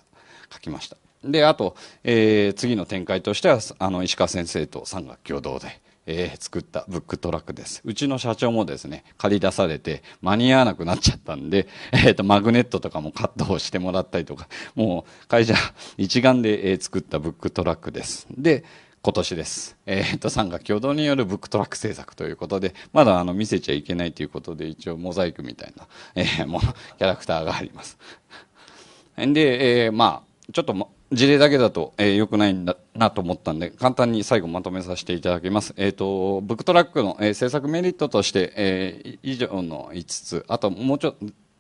描きました。で、あと、えー、次の展開としては、あの、石川先生と産学共同で、えー、作ったブックトラックです。うちの社長もですね、借り出されて間に合わなくなっちゃったんで、えっ、ー、と、マグネットとかもカットをしてもらったりとか、もう会社一丸で、えー、作ったブックトラックです。で、今年です。えー、っと、産学共同によるブックトラック制作ということで、まだあの見せちゃいけないということで、一応モザイクみたいな、えー、もの、キャラクターがあります。んで、えー、まあ、ちょっと事例だけだと、えー、良くないんだなと思ったんで、簡単に最後まとめさせていただきます。えっ、ー、と、ブックトラックの、えー、制作メリットとして、えー、以上の5つ、あともうちょっ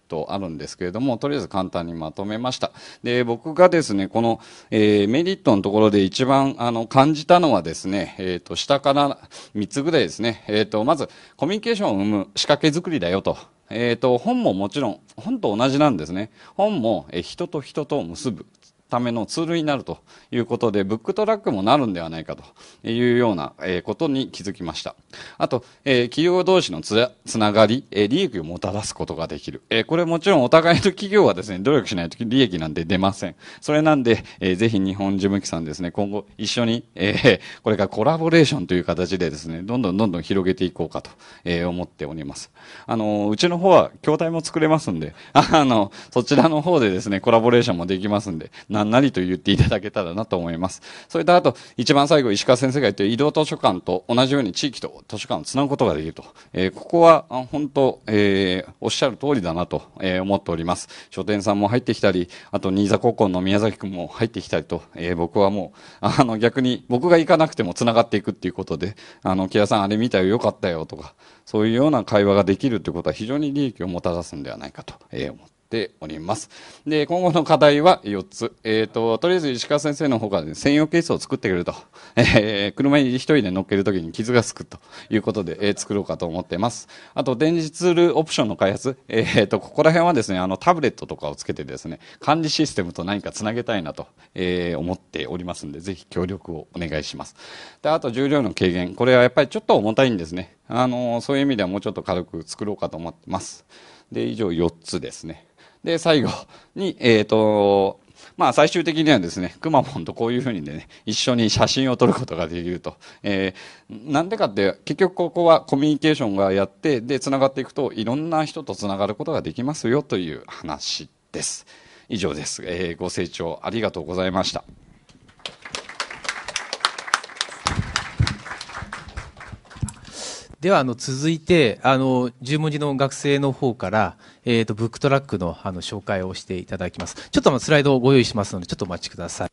とあるんですけれども、とりあえず簡単にまとめました。で、僕がですね、この、えー、メリットのところで一番、あの、感じたのはですね、えっ、ー、と、下から3つぐらいですね。えっ、ー、と、まず、コミュニケーションを生む仕掛け作りだよと。えっ、と、本ももちろん、本と同じなんですね。本も、えー、人と人とを結ぶためのツールになるということで、ブックトラックもなるんではないかというようなことに気づきました。あと、企業同士のつながり、利益をもたらすことができる。これもちろんお互いの企業はですね、努力しないと利益なんて出ません。それなんで、ぜひ日本事務機さんですね、今後一緒に、これからコラボレーションという形でですね、どんどんどんどん広げていこうかと思っております。あの、うちの方は筐体も作れますんで、あの、そちらの方でですね、コラボレーションもできますんで、何なりと言っていただけたらなと思います。それとあと、一番最後、石川先生が言っている移動図書館と同じように地域と図書館をつなぐことができると。えー、ここは、本当、えー、おっしゃる通りだなと、えー、思っております。書店さんも入ってきたり、あと、新座高校の宮崎君も入ってきたりと、えー、僕はもう、あの、逆に僕が行かなくても繋がっていくっていうことで、あの、木屋さんあれ見たよ、よかったよとか、そういうような会話ができるってことは非常に利益をもたらすんではないかと、えー、思ってております。で、今後の課題は4つ。えっ、ー、と、とりあえず石川先生の方から、ね、専用ケースを作ってくれると。えー、車に一人で乗っけるときに傷がつくということで、えー、作ろうかと思ってます。あと、電磁ツールオプションの開発。えっ、ー、と、ここら辺はですね、あの、タブレットとかをつけてですね、管理システムと何かつなげたいなと、えー、思っておりますんで、ぜひ協力をお願いします。で、あと、重量の軽減。これはやっぱりちょっと重たいんですね。あの、そういう意味ではもうちょっと軽く作ろうかと思ってます。で、以上4つですね。で、最後に、えっ、ー、と、まあ最終的にはですね、くまモンとこういうふうにね、一緒に写真を撮ることができると。えー、なんでかって、結局ここはコミュニケーションがやって、で、繋がっていくと、いろんな人と繋がることができますよという話です。以上です。えー、ご清聴ありがとうございました。ではあの続いてあの十文字の学生の方から、えっ、ー、と、ブックトラックのあの紹介をしていただきます。ちょっとスライドをご用意しますので、ちょっとお待ちください。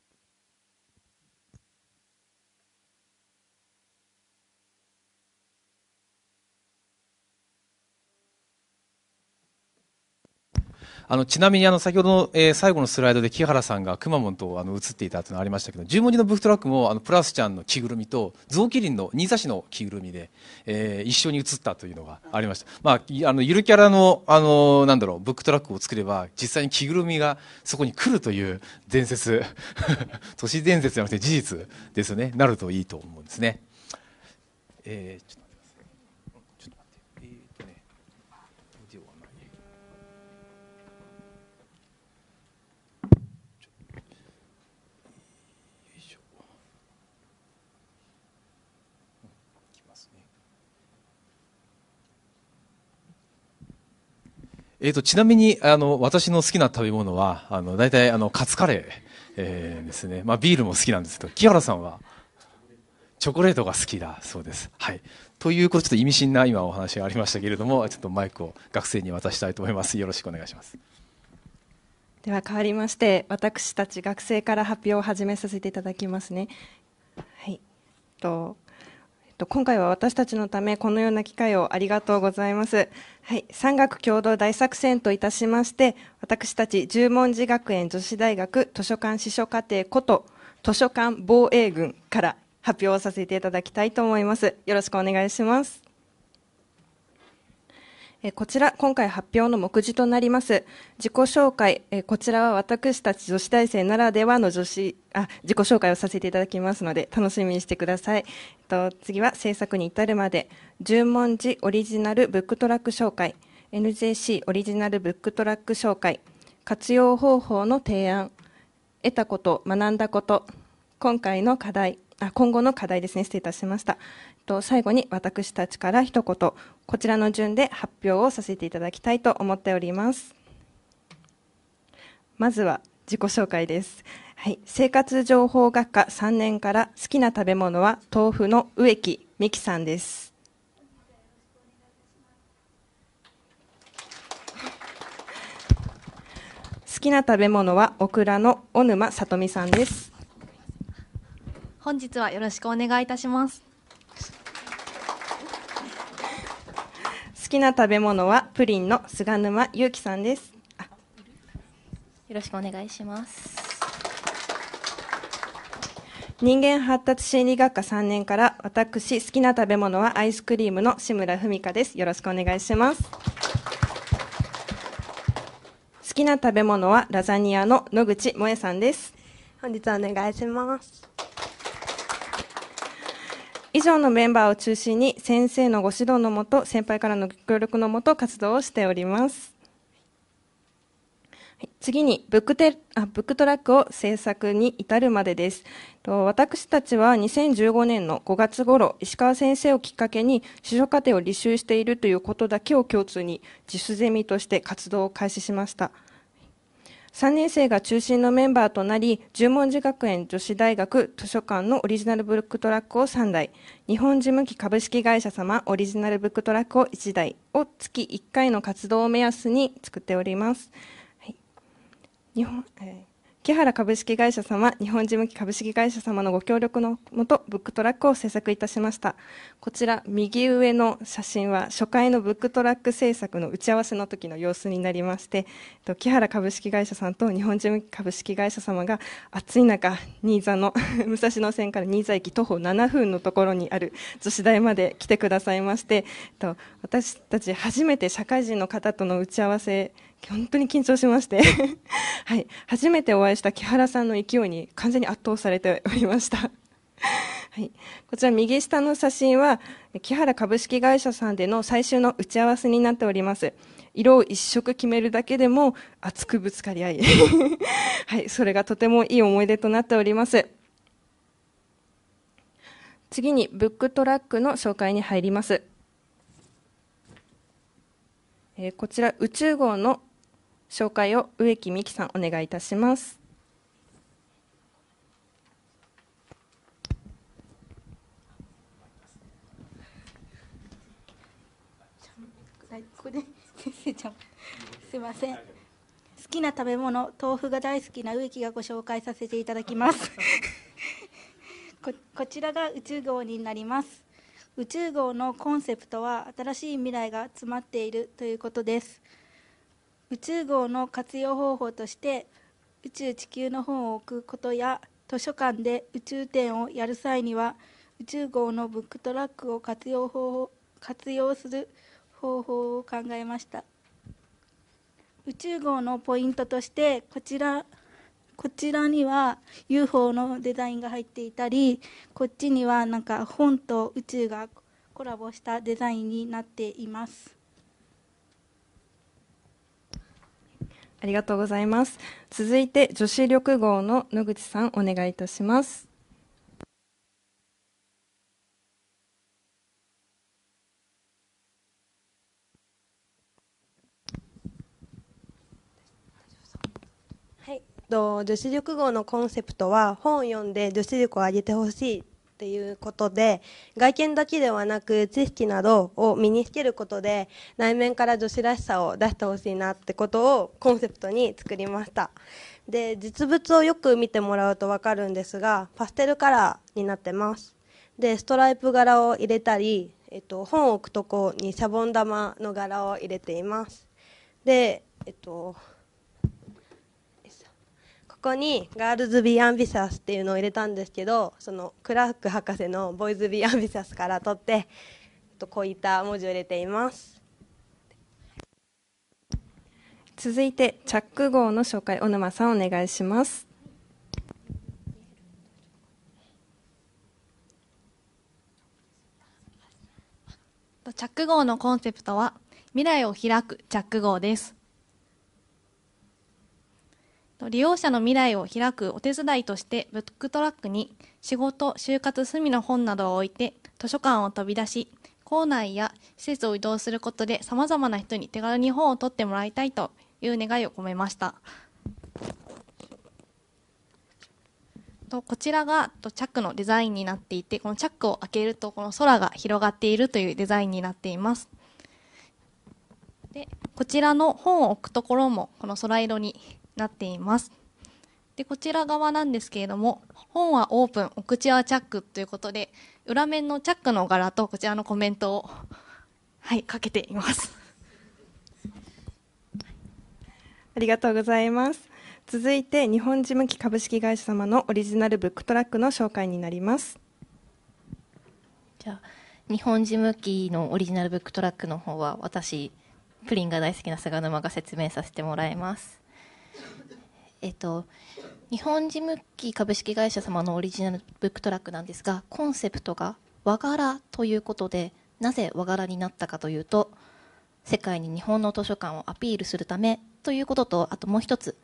あのちなみにあの先ほどの、えー、最後のスライドで木原さんがくまモンとあの映っていたというのがありましたけど十文字のブックトラックもあのプラスちゃんの着ぐるみと雑麒麟の新座市の着ぐるみで、えー、一緒に映ったというのがありました、まあ、あのゆるキャラのあのなんだろうブックトラックを作れば実際に着ぐるみがそこに来るという伝説 都市伝説じゃなくて事実ですねなるといいと思うんですね。えーえーと、ちなみにあの私の好きな食べ物はあの大体あのカツカレー、えー、ですね、まあ、ビールも好きなんですけど木原さんはチョコレートが好きだそうです。はい、ということちょっと意味深な今お話がありましたけれどもちょっとマイクを学生に渡したいと思います。よろしくお願いします。では変わりまして私たち学生から発表を始めさせていただきますね。はい、と今回は私たちのためこのような機会をありがとうございます。はい、産学共同大作戦といたしまして、私たち十文字学園女子大学図書館司書課程こと図書館防衛軍から発表させていただきたいと思います。よろしくお願いします。こちら、今回発表の目次となります。自己紹介、こちらは私たち女子大生ならではの女子、あ、自己紹介をさせていただきますので、楽しみにしてください。と次は制作に至るまで、十文字オリジナルブックトラック紹介、NJC オリジナルブックトラック紹介、活用方法の提案、得たこと、学んだこと、今回の課題、あ今後の課題ですね、失礼いたしました。と最後に私たちから一言こちらの順で発表をさせていただきたいと思っておりますまずは自己紹介です、はい、生活情報学科3年から好きな食べ物は豆腐の植木美希さんです好きな食べ物はオクラの小沼さとみさんです本日はよろしくお願いいたします好きな食べ物はプリンの菅沼祐希さんですよろしくお願いします人間発達心理学科3年から私好きな食べ物はアイスクリームの志村文香ですよろしくお願いします好きな食べ物はラザニアの野口萌さんです本日はお願いします以上のメンバーを中心に先生のご指導のもと先輩からの協力のもと活動をしております、はい、次にブックテあブックトラックを制作に至るまでですと私たちは2015年の5月頃石川先生をきっかけに司書課程を履修しているということだけを共通に自主ゼミとして活動を開始しました3年生が中心のメンバーとなり十文字学園女子大学図書館のオリジナルブックトラックを3台日本事務機株式会社様オリジナルブックトラックを1台を月1回の活動を目安に作っております。はい、日本、えー木原株式会社様、日本事務機株式会社様のご協力のもと、ブックトラックを制作いたしました。こちら、右上の写真は、初回のブックトラック制作の打ち合わせの時の様子になりまして、木原株式会社さんと日本事務機株式会社様が、暑い中、新座の 武蔵野線から新座駅徒歩7分のところにある女子大まで来てくださいまして、私たち初めて社会人の方との打ち合わせ本当に緊張しまして はい、初めてお会いした木原さんの勢いに完全に圧倒されておりましたはい、こちら右下の写真は木原株式会社さんでの最終の打ち合わせになっております色を一色決めるだけでも熱くぶつかり合い はい、それがとてもいい思い出となっております次にブックトラックの紹介に入ります、えー、こちら宇宙号の紹介を植木美希さんお願いいたします。ここで先生ちゃんすいません好きな食べ物豆腐が大好きな植木がご紹介させていただきますここちらが宇宙号になります宇宙号のコンセプトは新しい未来が詰まっているということです宇宙号の活用方法として宇宙地球の本を置くことや図書館で宇宙展をやる際には宇宙号のブックトラックを活用法活用する方法を考えました宇宙号のポイントとしてこちらこちらには UFO のデザインが入っていたりこっちにはなんか本と宇宙がコラボしたデザインになっていますありがとうございます。続いて女子力号の野口さんお願いいたします。はい、と女子力号のコンセプトは本を読んで女子力を上げてほしいっていうことで外見だけではなく知識などを身につけることで内面から女子らしさを出してほしいなってことをコンセプトに作りましたで実物をよく見てもらうと分かるんですがパステルカラーになってますでストライプ柄を入れたり、えっと、本を置くとこにシャボン玉の柄を入れていますでえっとこにガールズ・ビー・アンビサスっていうのを入れたんですけどそのクラーク博士のボーイズ・ビー・アンビサスから取ってこういった文字を入れています続いてチャック号の紹介小沼さんお願いしますチャック号のコンセプトは未来を開くチャック号です利用者の未来を開くお手伝いとしてブックトラックに仕事、就活、趣味の本などを置いて図書館を飛び出し校内や施設を移動することで様々な人に手軽に本を取ってもらいたいという願いを込めました。とこちらがとチャックのデザインになっていてこのチャックを開けるとこの空が広がっているというデザインになっていますでこちらの本を置くところもこの空色になっています。で、こちら側なんですけれども、本はオープン、お口はチャックということで、裏面のチャックの柄とこちらのコメントを、はい、かけています。ありがとうございます。続いて、日本事務機株式会社様のオリジナルブックトラックの紹介になります。じゃあ、日本事務機のオリジナルブックトラックの方は、私、プリンが大好きな菅沼が説明させてもらいます。えっと、日本事務機株式会社様のオリジナルブックトラックなんですがコンセプトが和柄ということでなぜ和柄になったかというと世界に日本の図書館をアピールするためということとあともう一つ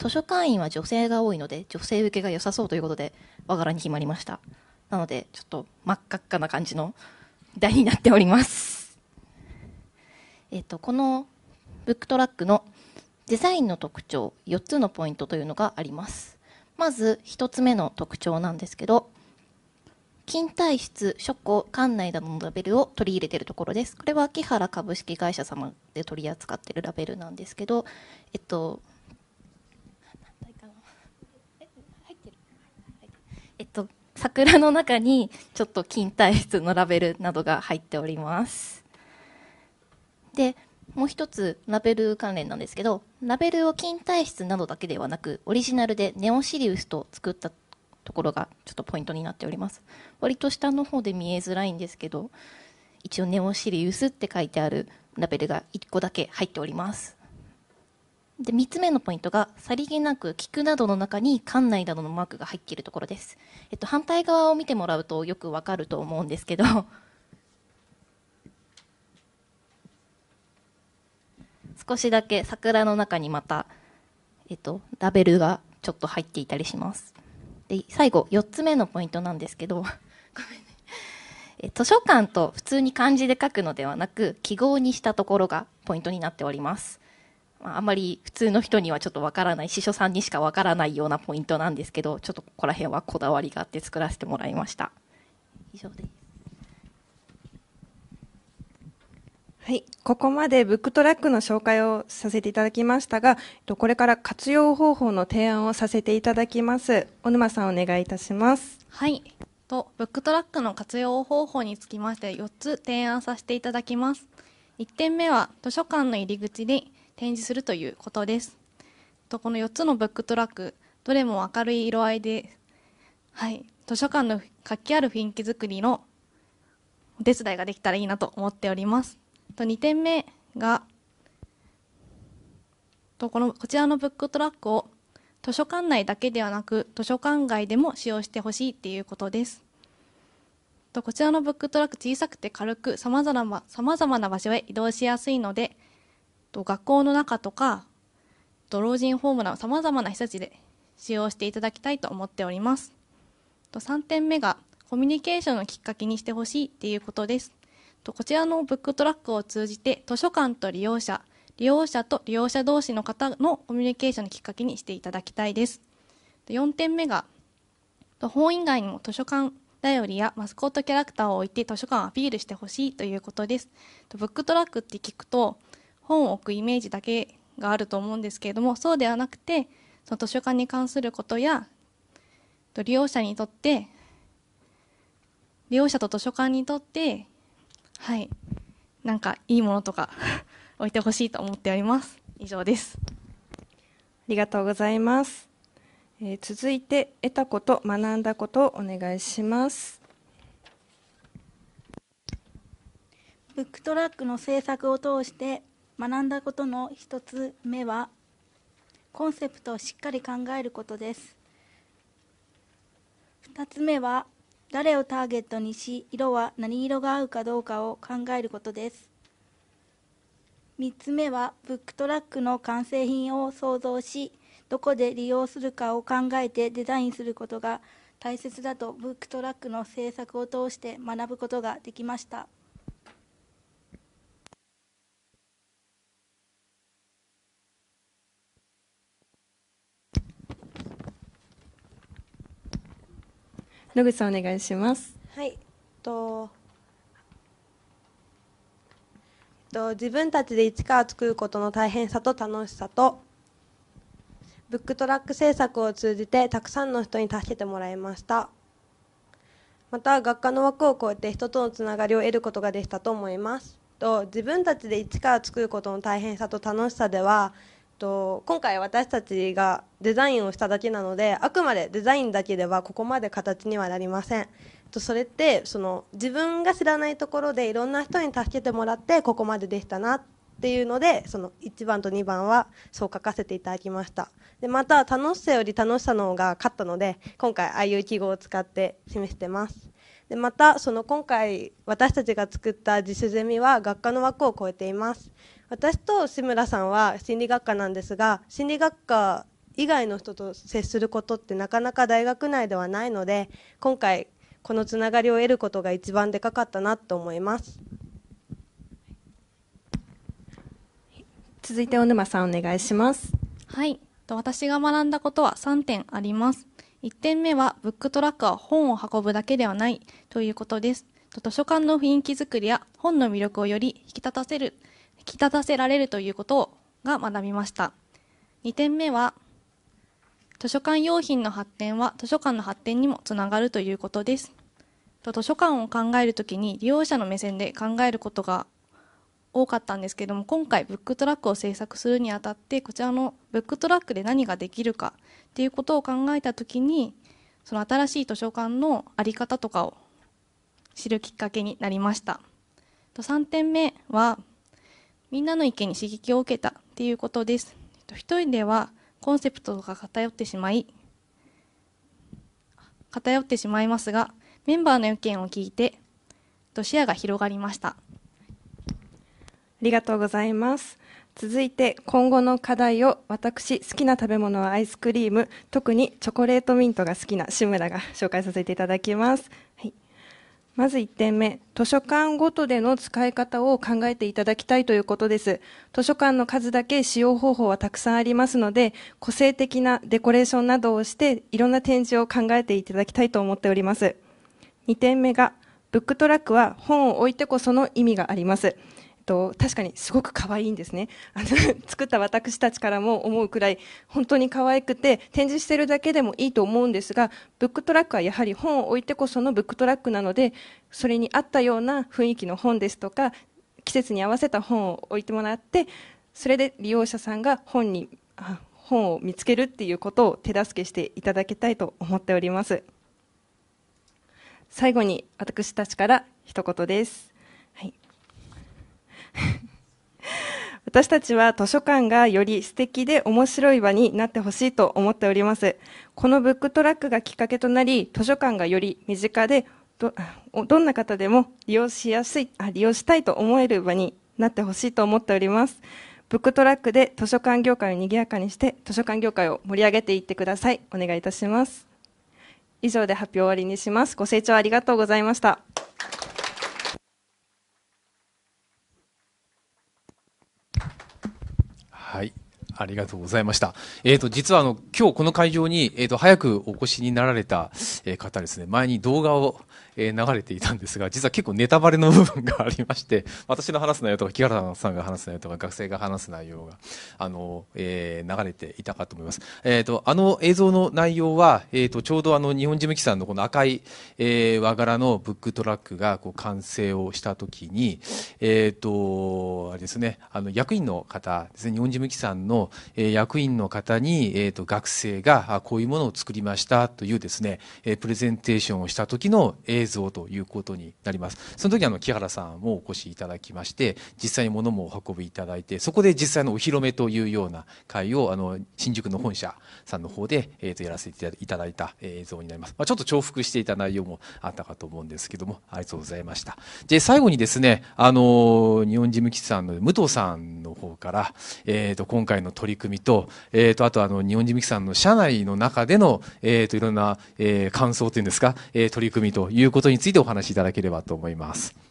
図書館員は女性が多いので女性受けが良さそうということで和柄に決まりましたなのでちょっと真っ赤っかな感じの台になっておりますえっとこのブックトラックの「デザインの特徴4つのポイントというのがありますまず1つ目の特徴なんですけど金体質書庫館内などのラベルを取り入れているところですこれは木原株式会社様で取り扱っているラベルなんですけどえっとえっと桜の中にちょっと金体質のラベルなどが入っておりますでもう一つラベル関連なんですけどラベルを金体質などだけではなくオリジナルでネオシリウスと作ったところがちょっとポイントになっております割と下の方で見えづらいんですけど一応ネオシリウスって書いてあるラベルが1個だけ入っておりますで3つ目のポイントがさりげなく菊などの中に館内などのマークが入っているところです、えっと、反対側を見てもらうとよくわかると思うんですけど少しだけ桜の中にまた、えっと、ラベルがちょっと入っていたりします。で、最後、4つ目のポイントなんですけど、ごめんね。え図書館と普通に漢字で書くのではなく、記号にしたところがポイントになっております。まあ、あんまり普通の人にはちょっとわからない、司書さんにしかわからないようなポイントなんですけど、ちょっとここら辺はこだわりがあって作らせてもらいました。以上です。はい、ここまでブックトラックの紹介をさせていただきましたが、これから活用方法の提案をさせていただきます。小沼さんお願いいたします。はい、とブックトラックの活用方法につきまして4つ提案させていただきます。1点目は図書館の入り口で展示するということです。とこの4つのブックトラック、どれも明るい色合いで、はい、図書館の活気ある雰囲気づくりのお手伝いができたらいいなと思っております。と2点目がとこのこちらのブックトラックを図書館内だけではなく図書館外でも使用してほしいっていうことです。とこちらのブックトラック小さくて軽くさまざまな場所へ移動しやすいのでと学校の中とかと老人ホームなどさまざまな施設で使用していただきたいと思っております。と3点目がコミュニケーションのきっかけにしてほしいっていうことです。こちらのブックトラックを通じて図書館と利用者、利用者と利用者同士の方のコミュニケーションのきっかけにしていただきたいです。4点目が、本以外にも図書館頼りやマスコットキャラクターを置いて図書館をアピールしてほしいということです。ブックトラックって聞くと、本を置くイメージだけがあると思うんですけれども、そうではなくて、その図書館に関することや、利用者にとって、利用者と図書館にとってはい、なんかいいものとか 置いてほしいと思っております。以上です。ありがとうございます。えー、続いて得たこと学んだことをお願いします。ブックトラックの制作を通して学んだことの一つ目はコンセプトをしっかり考えることです二つ目は誰をターゲットにし色は何色が合うかどうかを考えることです3つ目はブックトラックの完成品を想像しどこで利用するかを考えてデザインすることが大切だとブックトラックの制作を通して学ぶことができました。野口さんお願いします。はい、とと自分たちで一から作ることの大変さと楽しさとブックトラック制作を通じてたくさんの人に助けてもらいましたまた学科の枠を超えて人とのつながりを得ることができたと思いますと自分たちで一から作ることの大変さと楽しさではと今回私たちがデザインをしただけなのであくまでデザインだけではここまで形にはなりませんそれってその自分が知らないところでいろんな人に助けてもらってここまでできたなっていうのでその1番と2番はそう書かせていただきましたでまた楽しさより楽しさの方が勝ったので今回ああいう記号を使って示してますでまたその今回私たちが作った自主ゼミは学科の枠を超えています私と志村さんは心理学科なんですが心理学科以外の人と接することってなかなか大学内ではないので今回このつながりを得ることが一番でかかったなと思います続いて小沼さんお願いしますはい私が学んだことは3点あります1点目はブックトラックは本を運ぶだけではないということです図書館の雰囲気づくりや本の魅力をより引き立たせる引き立たせられるということをが学びました2点目は図書館用品の発展は図書館の発展にもつながるということです。図書館を考えるときに利用者の目線で考えることが多かったんですけども今回ブックトラックを制作するにあたってこちらのブックトラックで何ができるかっていうことを考えたときにその新しい図書館の在り方とかを知るきっかけになりました3点目はみんなの意見に刺激を受けたっていうことです一人ではコンセプトが偏ってしまい偏ってしまいますがメンバーの意見を聞いて視野が広がりましたありがとうございます続いて今後の課題を私好きな食べ物はアイスクリーム特にチョコレートミントが好きな志村が紹介させていただきます、はいまず1点目、図書館ごとでの使い方を考えていただきたいということです。図書館の数だけ使用方法はたくさんありますので、個性的なデコレーションなどをして、いろんな展示を考えていただきたいと思っております。2点目が、ブックトラックは本を置いてこその意味があります。と、確かにすごく可愛いんですねあの 作った私たちからも思うくらい本当に可愛くて展示してるだけでもいいと思うんですがブックトラックはやはり本を置いてこそのブックトラックなのでそれに合ったような雰囲気の本ですとか季節に合わせた本を置いてもらってそれで利用者さんが本に本を見つけるっていうことを手助けしていただきたいと思っております最後に私たちから一言です私たちは図書館がより素敵で面白い場になってほしいと思っております。このブックトラックがきっかけとなり、図書館がより身近でど、どんな方でも利用しやすいあ、利用したいと思える場になってほしいと思っております。ブックトラックで図書館業界を賑やかにして、図書館業界を盛り上げていってください。お願いいたします。以上で発表終わりにします。ご清聴ありがとうございました。はいありがとうございました。えっ、ー、と、実はあの、今日この会場に、えっ、ー、と、早くお越しになられた、え方ですね、前に動画を、え流れていたんですが、実は結構ネタバレの部分がありまして、私の話す内容とか、木原さんが話す内容とか、学生が話す内容が、あの、え流れていたかと思います。えっ、と、あの映像の内容は、えっ、と、ちょうどあの、日本事務機さんのこの赤い、え和柄のブックトラックが、こう、完成をしたときに、えっ、と、あれですね、あの、役員の方ですね、日本事務機さんの、役員の方に、えー、と学生がこういうものを作りましたというですね、プレゼンテーションをした時の映像ということになります。その時あの木原さんもお越しいただきまして、実際に物もお運びいただいて、そこで実際のお披露目というような会をあの新宿の本社さんの方で、えー、とやらせていただいた映像になります。まあ、ちょっと重複していた内容もあったかと思うんですけども、ありがとうございました。で、最後にですね、あの、日本事務機さんの武藤さんの方から、えっ、ー、と、今回の取り組みと,、えーと、あとあの日本人ミキさんの社内の中での、えーと、といろんな、えー、感想というんですか、えー、取り組みということについてお話しいただければと思います。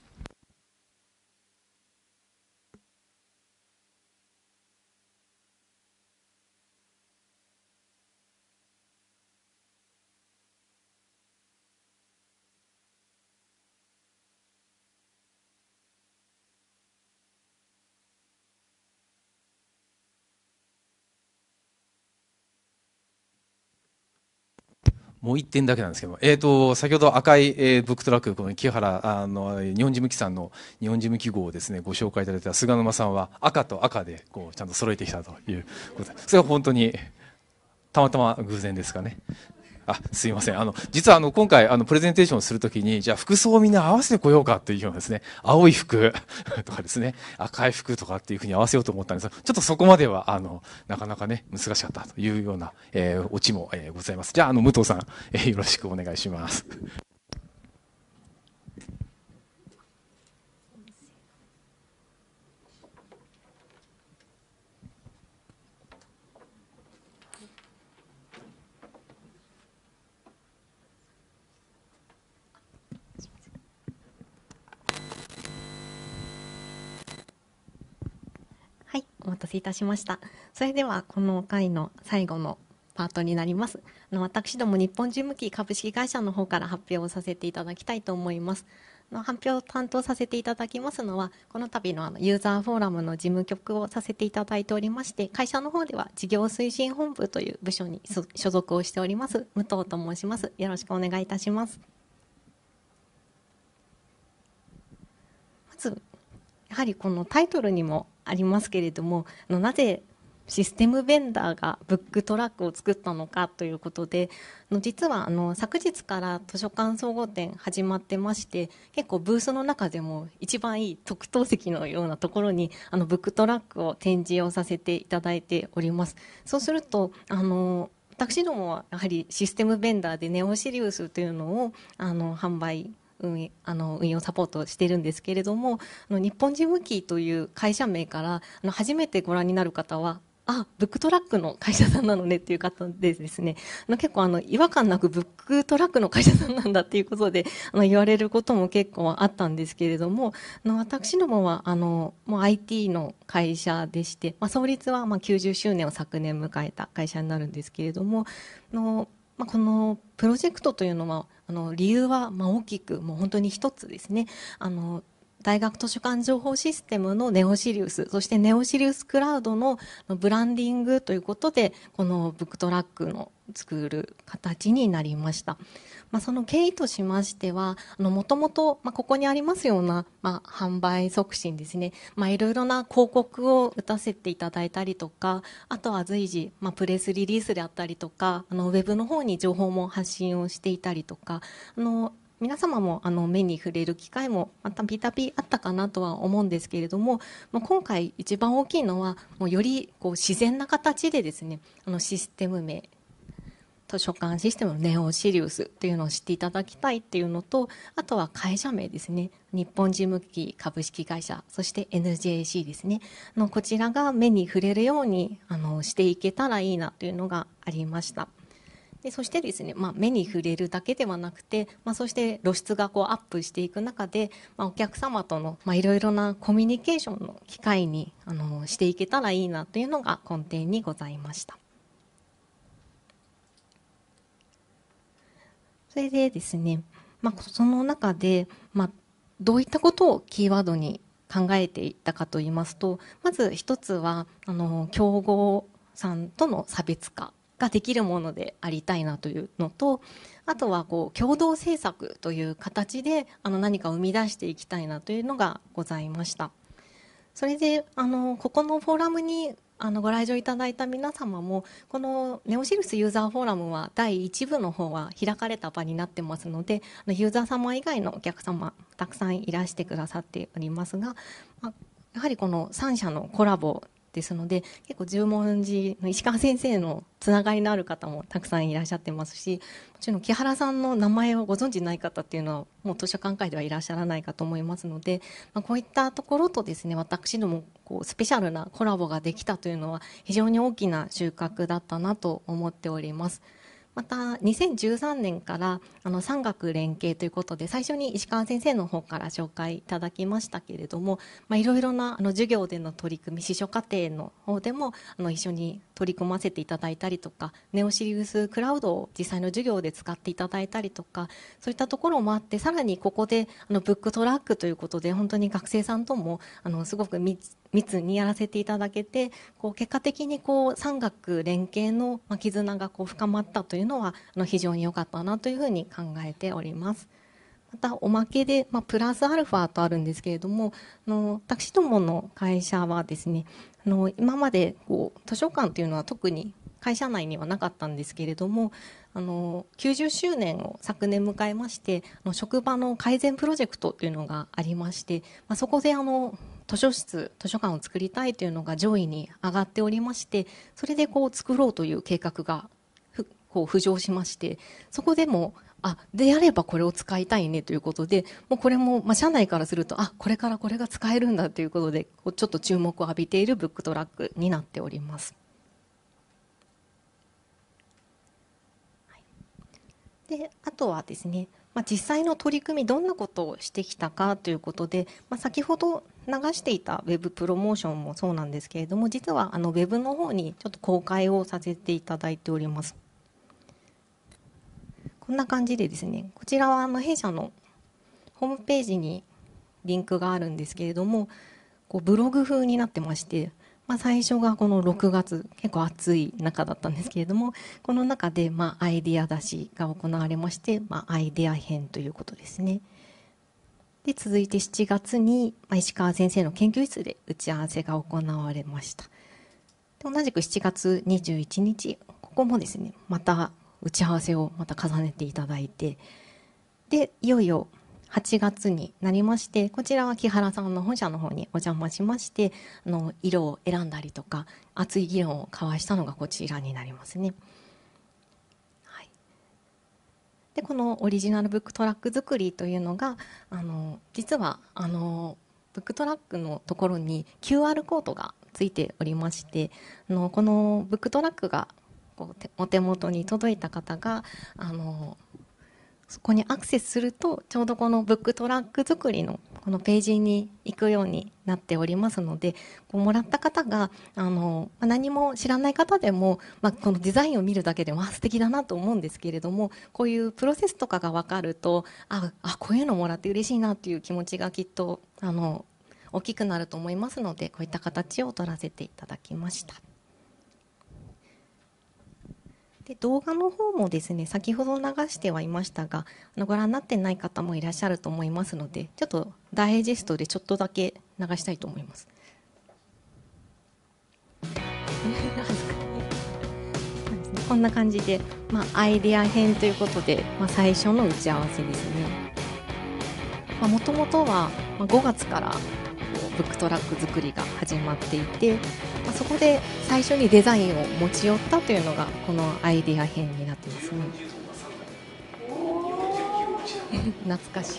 もう一点だけなんですけど、えーと、先ほど赤い、えー、ブックトラック、この木原あの、日本事務機さんの日本事務記号をです、ね、ご紹介いただいた菅沼さんは、赤と赤でこうちゃんと揃えてきたということで、それは本当にたまたま偶然ですかね。あすいませんあの実はあの今回あのプレゼンテーションするときにじゃあ服装をみんな合わせてこようかというようなですね青い服 とかですね赤い服とかっていうふうに合わせようと思ったんですがちょっとそこまではあのなかなかね難しかったというような、えー、オチも、えー、ございますじゃああの武藤さん、えー、よろしくお願いします。お待たせいたしました。それでは、この回の最後のパートになります。あの私ども日本事務機株式会社の方から発表をさせていただきたいと思います。の発表を担当させていただきますのは、この度のあのユーザーフォーラムの事務局をさせていただいておりまして、会社の方では事業推進本部という部署に所属をしております、武藤と申します。よろしくお願いいたします。まず、やはりこのタイトルにもありますけれどもなぜシステムベンダーがブックトラックを作ったのかということで実はあの昨日から図書館総合展始まってまして結構ブースの中でも一番いい特等席のようなところにあのブックトラックを展示をさせていただいております。そうするとあの私どもはやはりシステムベンダーでネオシリウスというのをあの販売運あの運用サポートしているんですけれどもあの日本事務機という会社名からあの初めてご覧になる方はあ、ブックトラックの会社さんなのねっていう方でですね、あの結構あの違和感なくブックトラックの会社さんなんだっていうことであの言われることも結構あったんですけれども、あの私どもはあのもう IT の会社でして、まあ、創立はまあ90周年を昨年迎えた会社になるんですけれども、のまあ、このプロジェクトというのはあの理由はまあ大きくもう本当に一つですねあの大学図書館情報システムのネオシリウスそしてネオシリウスクラウドのブランディングということでこのブックトラックの作る形になりました。まあ、その経緯としましては、もともと、まあ、ここにありますような、まあ、販売促進ですね、まあ、いろいろな広告を打たせていただいたりとか、あとは随時、まあ、プレスリリースであったりとか、あのウェブの方に情報も発信をしていたりとか、あの皆様もあの目に触れる機会もまたびたびあったかなとは思うんですけれども、まあ、今回一番大きいのはもうよりこう自然な形でですねあのシステム名図書館システムのネオシリウスっていうのを知っていただきたいっていうのとあとは会社名ですね日本事務機株式会社そして NJC ですねのこちらが目に触れるようにあのしていけたらいいなというのがありました。でそしてですね、まあ、目に触れるだけではなくて、まあ、そして露出がこうアップしていく中で、まあ、お客様とのいろいろなコミュニケーションの機会にあのしていけたらいいなというのが根底にございました。それでですね、まあ、その中で、まあ、どういったことをキーワードに考えていったかと言いますと、まず一つは、あの、競合さんとの差別化ができるものでありたいなというのと、あとは、こう、共同政策という形で、あの、何か生み出していきたいなというのがございました。それで、あの、ここのフォーラムにあのご来場いただいた皆様もこのネオシルスユーザーフォーラムは第1部の方は開かれた場になってますのでユーザー様以外のお客様たくさんいらしてくださっておりますが、まあ、やはりこの3社のコラボですので結構十文字の石川先生のつながりのある方もたくさんいらっしゃってますしもちろん木原さんの名前をご存じない方っていうのはもう図書館会ではいらっしゃらないかと思いますので、まあ、こういったところとですね私どもこうスペシャルなコラボができたというのは非常に大きな収穫だったなと思っております。また2013年からあの産学連携ということで最初に石川先生の方から紹介いただきましたけれどもいろいろなあの授業での取り組み司書課程の方でもあの一緒に取り組ませていただいたりとかネオシリウスクラウドを実際の授業で使っていただいたりとかそういったところもあってさらにここであのブックトラックということで本当に学生さんともあのすごく密にやらせていただけてこう結果的にこう産学連携の絆がこう深まったというのはあの非常に良かったなというふうに考えております。またおまけで、まあ、プラスアルファとあるんですけれどもあの私どもの会社はですねあの今までこう図書館というのは特に会社内にはなかったんですけれどもあの90周年を昨年迎えましてあの職場の改善プロジェクトというのがありまして、まあ、そこであの図書室図書館を作りたいというのが上位に上がっておりましてそれでこう作ろうという計画がこう浮上しましてそこでもあであればこれを使いたいねということでもうこれも、まあ、社内からするとあこれからこれが使えるんだということでこうちょっと注目を浴びているブックトラックになっております。であとはですね、まあ、実際の取り組みどんなことをしてきたかということで、まあ、先ほど流していたウェブプロモーションもそうなんですけれども実はあのウェブの方にちょっと公開をさせていただいております。こんな感じでですねこちらはあの弊社のホームページにリンクがあるんですけれどもこうブログ風になってまして、まあ、最初がこの6月結構暑い中だったんですけれどもこの中でまあアイデア出しが行われまして、まあ、アイデア編ということですね。で続いて7月に石川先生の研究室で打ち合わせが行われました。同じく7月21日ここもですねまた打ち合わせをまた重ねていただいてでいよいよ8月になりましてこちらは木原さんの本社の方にお邪魔しましてあの色を選んだりとか熱い議論を交わしたのがこちらになりますね。はい、でこのオリジナルブックトラック作りというのがあの実はあのブックトラックのところに QR コードがついておりましてあのこのブックトラックがこうお手元に届いた方があのそこにアクセスするとちょうどこのブックトラック作りのこのページに行くようになっておりますのでこうもらった方があの何も知らない方でも、まあ、このデザインを見るだけでも素敵だなと思うんですけれどもこういうプロセスとかが分かるとああこういうのもらって嬉しいなという気持ちがきっとあの大きくなると思いますのでこういった形を取らせていただきました。で動画の方もですね先ほど流してはいましたがあのご覧になってない方もいらっしゃると思いますのでちょっとダイジェストでちょっとだけ流したいと思います。こんな感じで、まあ、アイデア編ということで、まあ、最初の打ち合わせですね。もともとは5月からブックトラック作りが始まっていて、まあ、そこで最初にデザインを持ち寄ったというのがこのアイディア編になってますね 懐かし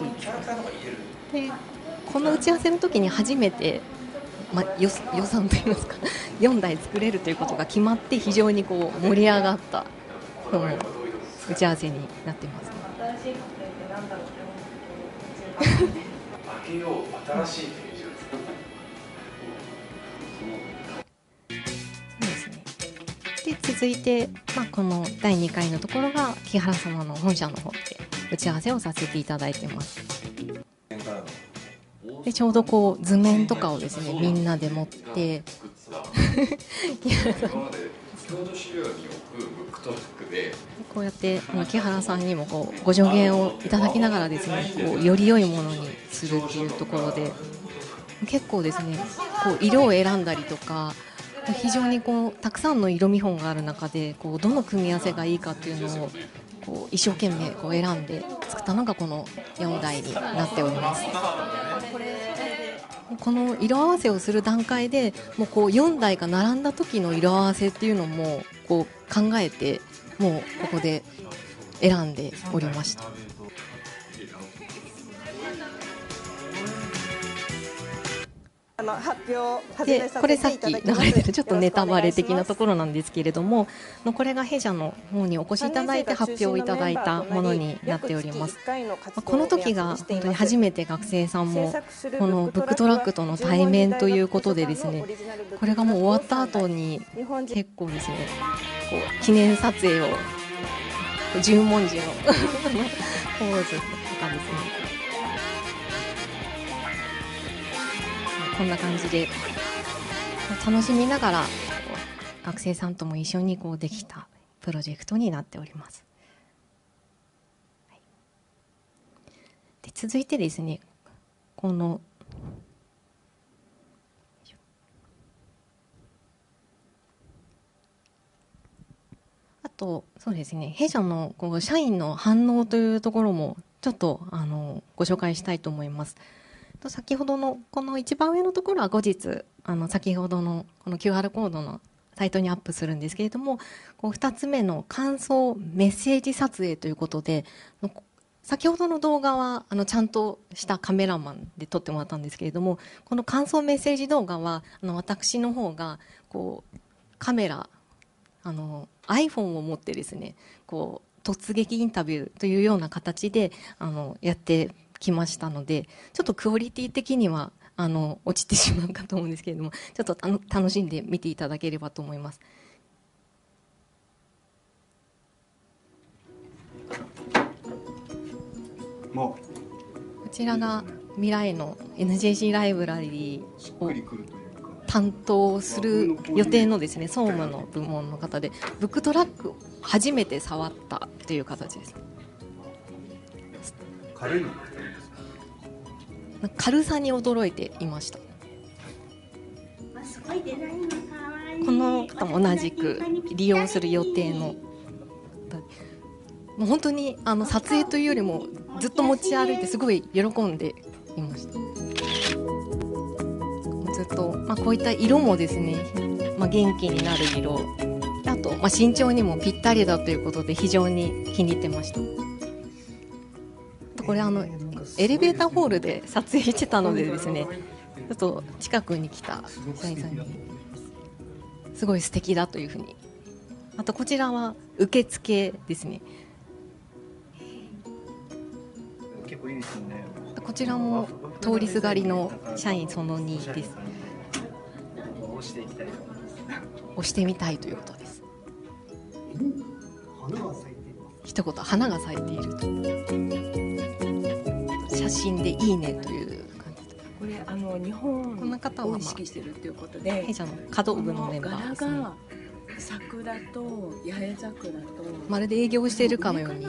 いでこの打ち合わせの時に初めて、まあ、予算といいますか4 台作れるということが決まって非常にこう盛り上がったの打ち合わせになってます、ね、新しいって何だろうって思新しいで続いて、まあ、この第2回のところが木原様の本社の方で打ち合わせをさせていただいてますでちょうどこう図面とかをですねみんなで持って こうやって木原さんにもこうご助言をいただきながらですねこうより良いものにするっていうところで結構ですねこう色を選んだりとか非常にこうたくさんの色見本がある中でこうどの組み合わせがいいかっていうのをこう一生懸命こう選んで作ったのがこの4台になっております。この色合わせをする段階でもうこう4台が並んだ時の色合わせっていうのもこう考えてもうここで選んでおりました。の発表を始めさせていただきますこれさっき流れてるちょっとネタバレ的なところなんですけれどものこれが弊社の方にお越しいただいて発表をいただいたものになっておりますこの時が本当に初めて学生さんもこのブックトラックとの対面ということでですねこれがもう終わった後に結構ですねこう記念撮影を十文字の ポーズとかですねこんな感じで楽しみながら学生さんとも一緒にこうできたプロジェクトになっております。で続いてですねこのあとそうですね弊社のこう社員の反応というところもちょっとあのご紹介したいと思います。と先ほどのこの一番上のところは後日あの先ほどのこの QR コードのサイトにアップするんですけれどもこう2つ目の感想メッセージ撮影ということで先ほどの動画はあのちゃんとしたカメラマンで撮ってもらったんですけれどもこの感想メッセージ動画はあの私の方がこうカメラあの iPhone を持ってですねこう突撃インタビューというような形であのやって来ましたのでちょっとクオリティ的にはあの落ちてしまうかと思うんですけれどもちょっとあの楽しんで見ていただければと思います。こちらが未来の NJC ライブラリーを担当する予定のですね総務の部門の方でブックトラックを初めて触ったという形です。軽いの軽さに驚いていましたこの方も同じく利用する予定のもう本当にあの撮影というよりもずっと持ち歩いてすごい喜んでいましたずっと、まあ、こういった色もですね、まあ、元気になる色あと、まあ、身長にもぴったりだということで非常に気に入ってましたこれあのエレベーターホールで撮影してたのでですねちょっと近くに来た社員さんにすごい素敵だというふうにあとこちらは受付ですね結構いいですねこちらも通りすがりの社員その2です押していきたい押してみたいということです一言花が咲いていると。写真でいいねという感じこれあの日本こ方を意識してるっていうことで弊社の可動部のメンバーですね桜と八重桜とまるで営業しているかのように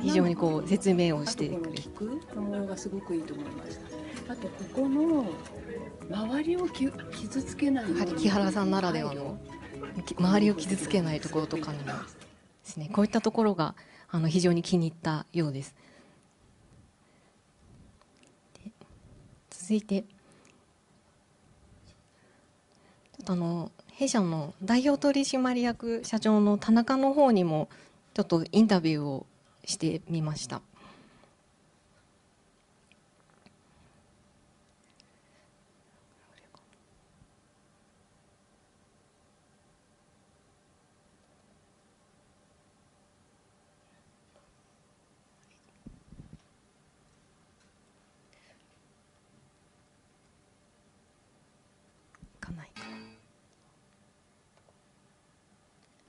非常にこう説明をしてくれるの模様がすごくいいと思いましたあとここの周りをき傷つけないやはり木原さんならではの周りを傷つけないところとかにもですねこういったところがあの非常に気に入ったようです続いて、ちょっとあの、弊社の代表取締役社長の田中の方にも、ちょっとインタビューをしてみました。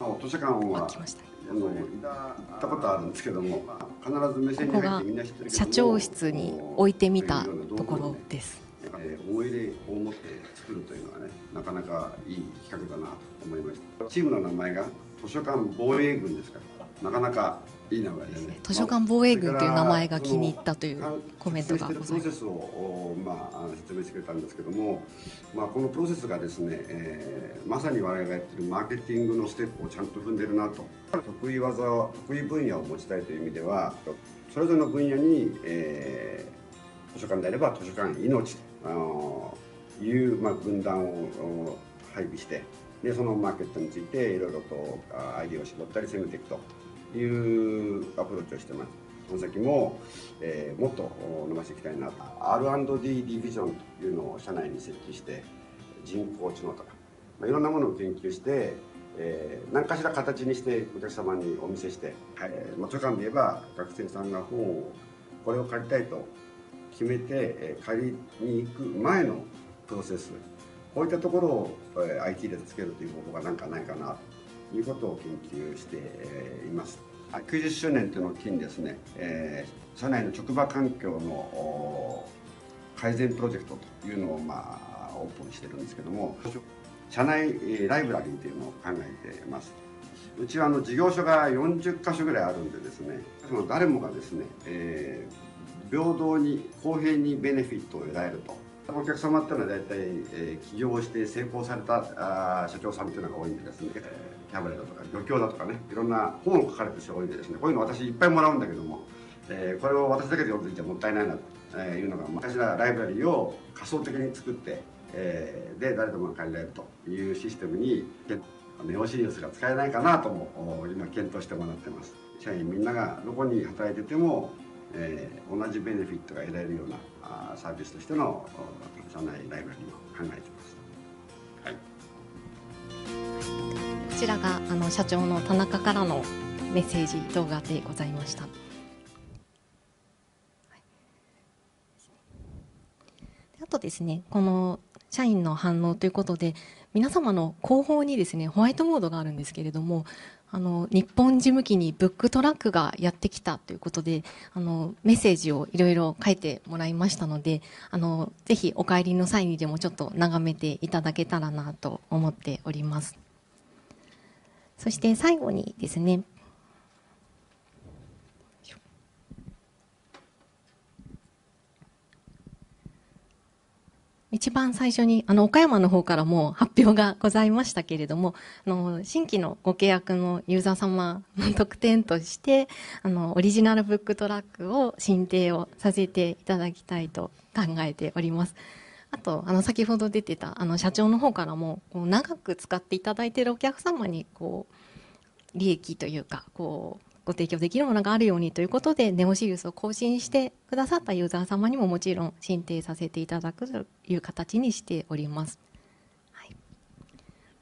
あ図書館はあの行ったことあるんですけども必ず目線に入ってみここが社長室に置いてみたところです、えー、思い出を持って作るというのはねなかなかいい企画だなと思いましたチームの名前が図書館防衛軍ですからなかなかいい名前だね図書館防衛軍という名前が気に入ったというコメントがございますプロセスを、まあ、説明してくれたんですけども、まあ、このプロセスがですね、えー、まさに我々がやってるマーケティングのステップをちゃんと踏んでるなと得意技得意分野を持ちたいという意味ではそれぞれの分野に、えー、図書館であれば図書館命という、まあ、分断を配備してでそのマーケットについていろいろとアイディアを絞ったり攻めていくと。いうアプローチをしてます。この先も、えー、もっと伸ばしていきたいなと R&D ディビジョンというのを社内に設置して人工知能とか、まあ、いろんなものを研究して、えー、何かしら形にしてお客様にお見せして、はいえー、まあ、図で言えば学生さんが本をこれを借りたいと決めて、えー、借りに行く前のプロセスこういったところを、え IT でつけるという方法がなんかないかなと。いうことを研究しています。90周年というのを機にですね、えー、社内の職場環境の改善プロジェクトというのを、まあ、オープンしてるんですけども社内ライブラリーというのを考えてますうちはあの事業所が40か所ぐらいあるんでですね誰もがですね、えー、平等に公平にベネフィットを得られるとお客様っていうのは大体、えー、起業して成功されたあ社長さんっていうのが多いんでですねキャバレーだとか漁協だとかねいろんな本を書かれてる人が多いんでですねこういうの私いっぱいもらうんだけども、えー、これを私だけで読んでいてもったいないなというのが私らライブラリーを仮想的に作って、えー、で誰でも借りられるというシステムにネオシリウスが使えないかなとも今検討してもらってます社員みんながどこに働いてても、えー、同じベネフィットが得られるようなサービスとしての社内ライブラリーを考えてますこちらがあの社長の田中からのメッセージ動画でございました。あとですね、この社員の反応ということで、皆様の後方にですね、ホワイトボードがあるんですけれども、あの日本事務機にブックトラックがやってきたということであのメッセージをいろいろ書いてもらいましたのであのぜひお帰りの際にでもちょっと眺めていただけたらなと思っておりますそして最後にですね一番最初に、あの、岡山の方からも発表がございましたけれども、あの、新規のご契約のユーザー様の特典として、あの、オリジナルブックトラックを申請をさせていただきたいと考えております。あと、あの、先ほど出てた、あの、社長の方からも、こう長く使っていただいているお客様に、こう、利益というか、こう、ご提供できるものがあるようにということで、ネオシリウスを更新してくださったユーザー様にももちろん申請させていただくという形にしております。はい、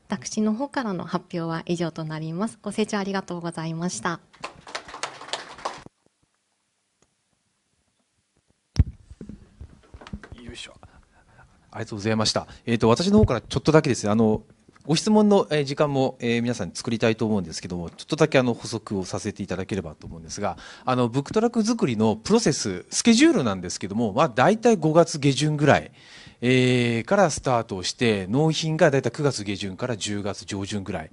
私の方からの発表は以上となります。ご清聴ありがとうございました。よいしょ。ありがとうございました。えっ、ー、と、私の方からちょっとだけですね、あの、ご質問の時間も、え皆さんに作りたいと思うんですけども、ちょっとだけあの補足をさせていただければと思うんですが、あの、ブックトラック作りのプロセス、スケジュールなんですけども、まあ大体5月下旬ぐらい、えー、からスタートして、納品が大体9月下旬から10月上旬ぐらい。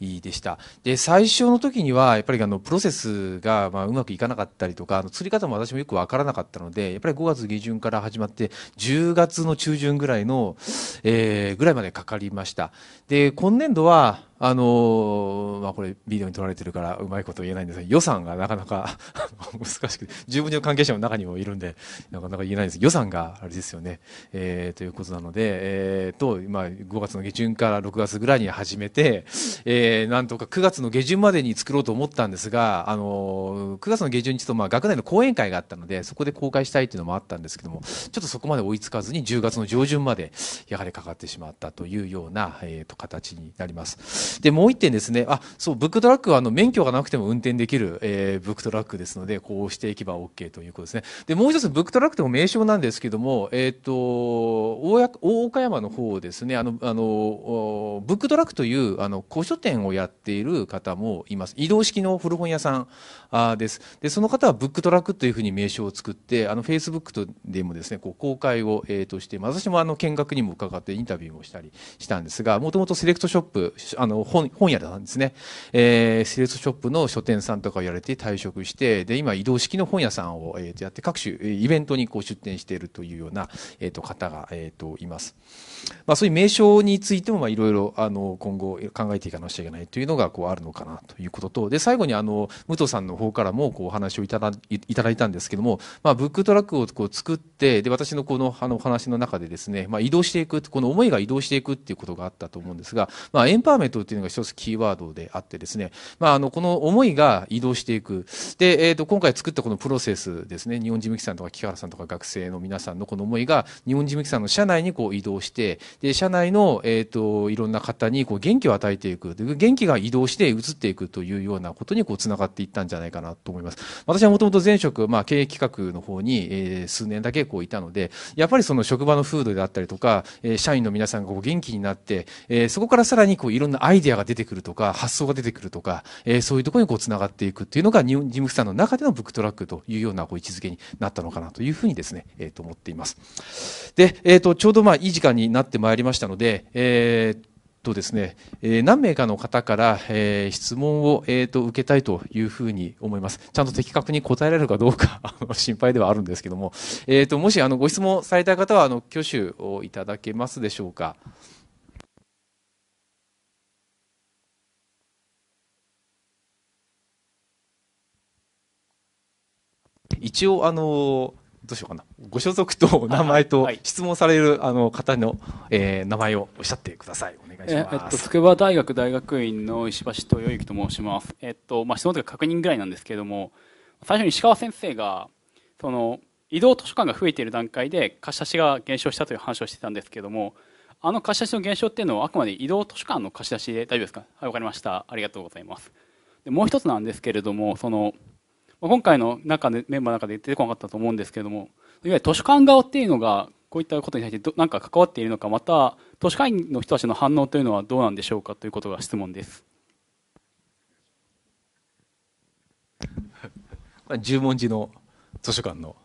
でした。で、最初の時には、やっぱりあの、プロセスが、まうまくいかなかったりとか、あの、釣り方も私もよくわからなかったので、やっぱり5月下旬から始まって、10月の中旬ぐらいの、えー、ぐらいまでかかりました。で、今年度は、あのまあ、これビデオに撮られてるからうまいこと言えないんですが予算がなかなか 難しくて十分に関係者の中にもいるんでなかなか言えないんです予算があれですよね、えー、ということなので、えーとまあ、5月の下旬から6月ぐらいに始めて、えー、なんとか9月の下旬までに作ろうと思ったんですが、あの9月の下旬にちょっとまあ学内の講演会があったのでそこで公開したいというのもあったんですけどもちょっとそこまで追いつかずに10月の上旬までやはりかかってしまったというような、えー、と形になります。で、もう1点ですね、あそう、ブックトラックはあの免許がなくても運転できる、えー、ブックトラックですので、こうしていけば OK ということですね。で、もう1つ、ブックトラックでも名称なんですけども、えっ、ー、と、大大岡山の方ですね、あの、あの、ブックトラックという、あの、古書店をやっている方もいます。移動式の古本屋さんあです。で、その方はブックトラックというふうに名称を作って、あの、フェイスブックでもですね、こう公開を、えー、として、私もあの、見学にも伺ってインタビューもしたりしたんですが、もともとセレクトショップ、あの、本本屋なんですね、えー、セールスショップの書店さんとかをやれて退職してで今移動式の本屋さんを、えやって各種イベントにこう出店しているというような、えー、と方が、えー、といます。まあ、そういう名称についても、まあ、いろいろ、あの、今後考えていかなくちゃいけないというのが、こう、あるのかなということと、で、最後に、あの、武藤さんの方からも、こう、お話をいただいただいたんですけども、まあ、ブックトラックをこう作って、で、私のこの、あの、お話の中でですね、まあ、移動していく、この思いが移動していくっていうことがあったと思うんですが、まあ、エンパワーメントっていうのが一つキーワードであってですね、まあ、あの、この思いが移動していく。で、えっ、ー、と、今回作ったこのプロセスですね、日本事務機さんとか木原さんとか学生の皆さんのこの思いが、日本事務機さんの社内にこう移動して、、で、社内の、えっ、と、いろんな方に、こう、元気を与えていく。元気が移動して移っていくというようなことに、こう、つながっていったんじゃないかなと思います。私はもともと前職、まあ、経営企画の方に、えー、数年だけ、こう、いたので、やっぱりその職場の風土であったりとか、えー、社員の皆さんがこう元気になって、えー、そこからさらに、こう、いろんなアイデアが出てくるとか、発想が出てくるとか、えー、そういうところに、こう、つながっていくっていうのが、事務さんの中でのブックトラックというような、こう、位置づけになったのかなというふうにですね、えっ、と、思っています。で、えっ、と、ちょうど、まあ、いい時間にななってまいりましたので、えーとですね、え何名かの方から、え質問を、えと受けたいというふうに思います。ちゃんと的確に答えられるかどうか 心配ではあるんですけども、えー、ともしあのご質問された方はあの挙手をいただけますでしょうか。一応あのどうしようかなご所属と名前と質問されるあの方の、えー、名前をおっしゃってくださいお願いしますえ、えっと、筑波大学大学院の石橋豊之と申します、えっとまあ、質問というか確認ぐらいなんですけれども最初に石川先生がその移動図書館が増えている段階で貸し出しが減少したという話をしてたんですけれどもあの貸し出しの減少っていうのはあくまで移動図書館の貸し出しで大丈夫ですかはい分かりましたありがとうございますでもう一つなんですけれどもその今回の中でメンバーの中で出てこなかったと思うんですけれどもいわゆる図書館側っていうのがこういったことに対して何か関わっているのかまた図書館員の人たちの反応というのはどうなんでしょうかということが質問です。十文字の図書館の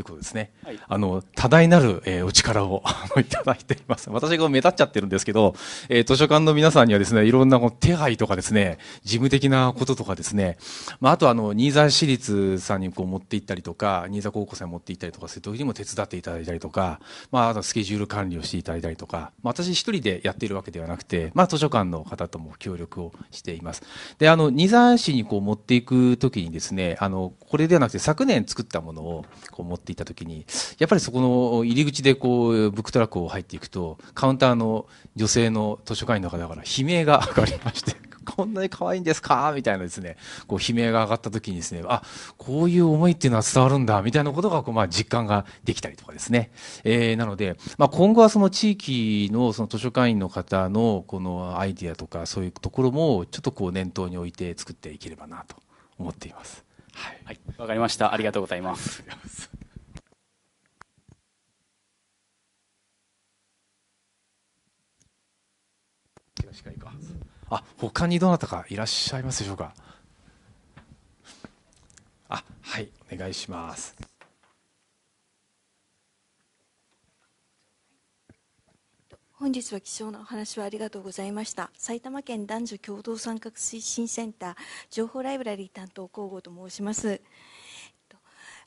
ということですね、はい、あの多大なる、えー、お力を いただいています、私が目立っちゃってるんですけど、えー、図書館の皆さんにはですねいろんなこう手配とか、ですね事務的なこととか、ですね、まあ、あとあの新座市立さんにこう持って行ったりとか、新座高校さんに持って行ったりとか、そういう時にも手伝っていただいたりとか、まあ、あとスケジュール管理をしていただいたりとか、まあ、私一人でやっているわけではなくて、まあ、図書館の方とも協力をしています。であの新座市にこう持っていく時にですねあのこれではなくて昨年作ったものをこう持ってっていった時にやっぱりそこの入り口でこうブックトラックを入っていくとカウンターの女性の図書館員の方から悲鳴が上がりまして。こんなに可愛いんですかみたいなですね、こう悲鳴が上がった時にですね、あ、こういう思いっていうのは伝わるんだ、みたいなことが、こう、まあ実感ができたりとかですね。えー、なので、まあ今後はその地域のその図書館員の方のこのアイディアとかそういうところも、ちょっとこう念頭に置いて作っていければなと思っています。はい。わ、かりました。ありがとうございます。しかいかあ他にどなたかいらっしゃいますでしょうかあはいお願いします本日は貴重なお話をありがとうございました埼玉県男女共同参画推進センター情報ライブラリー担当広報と申します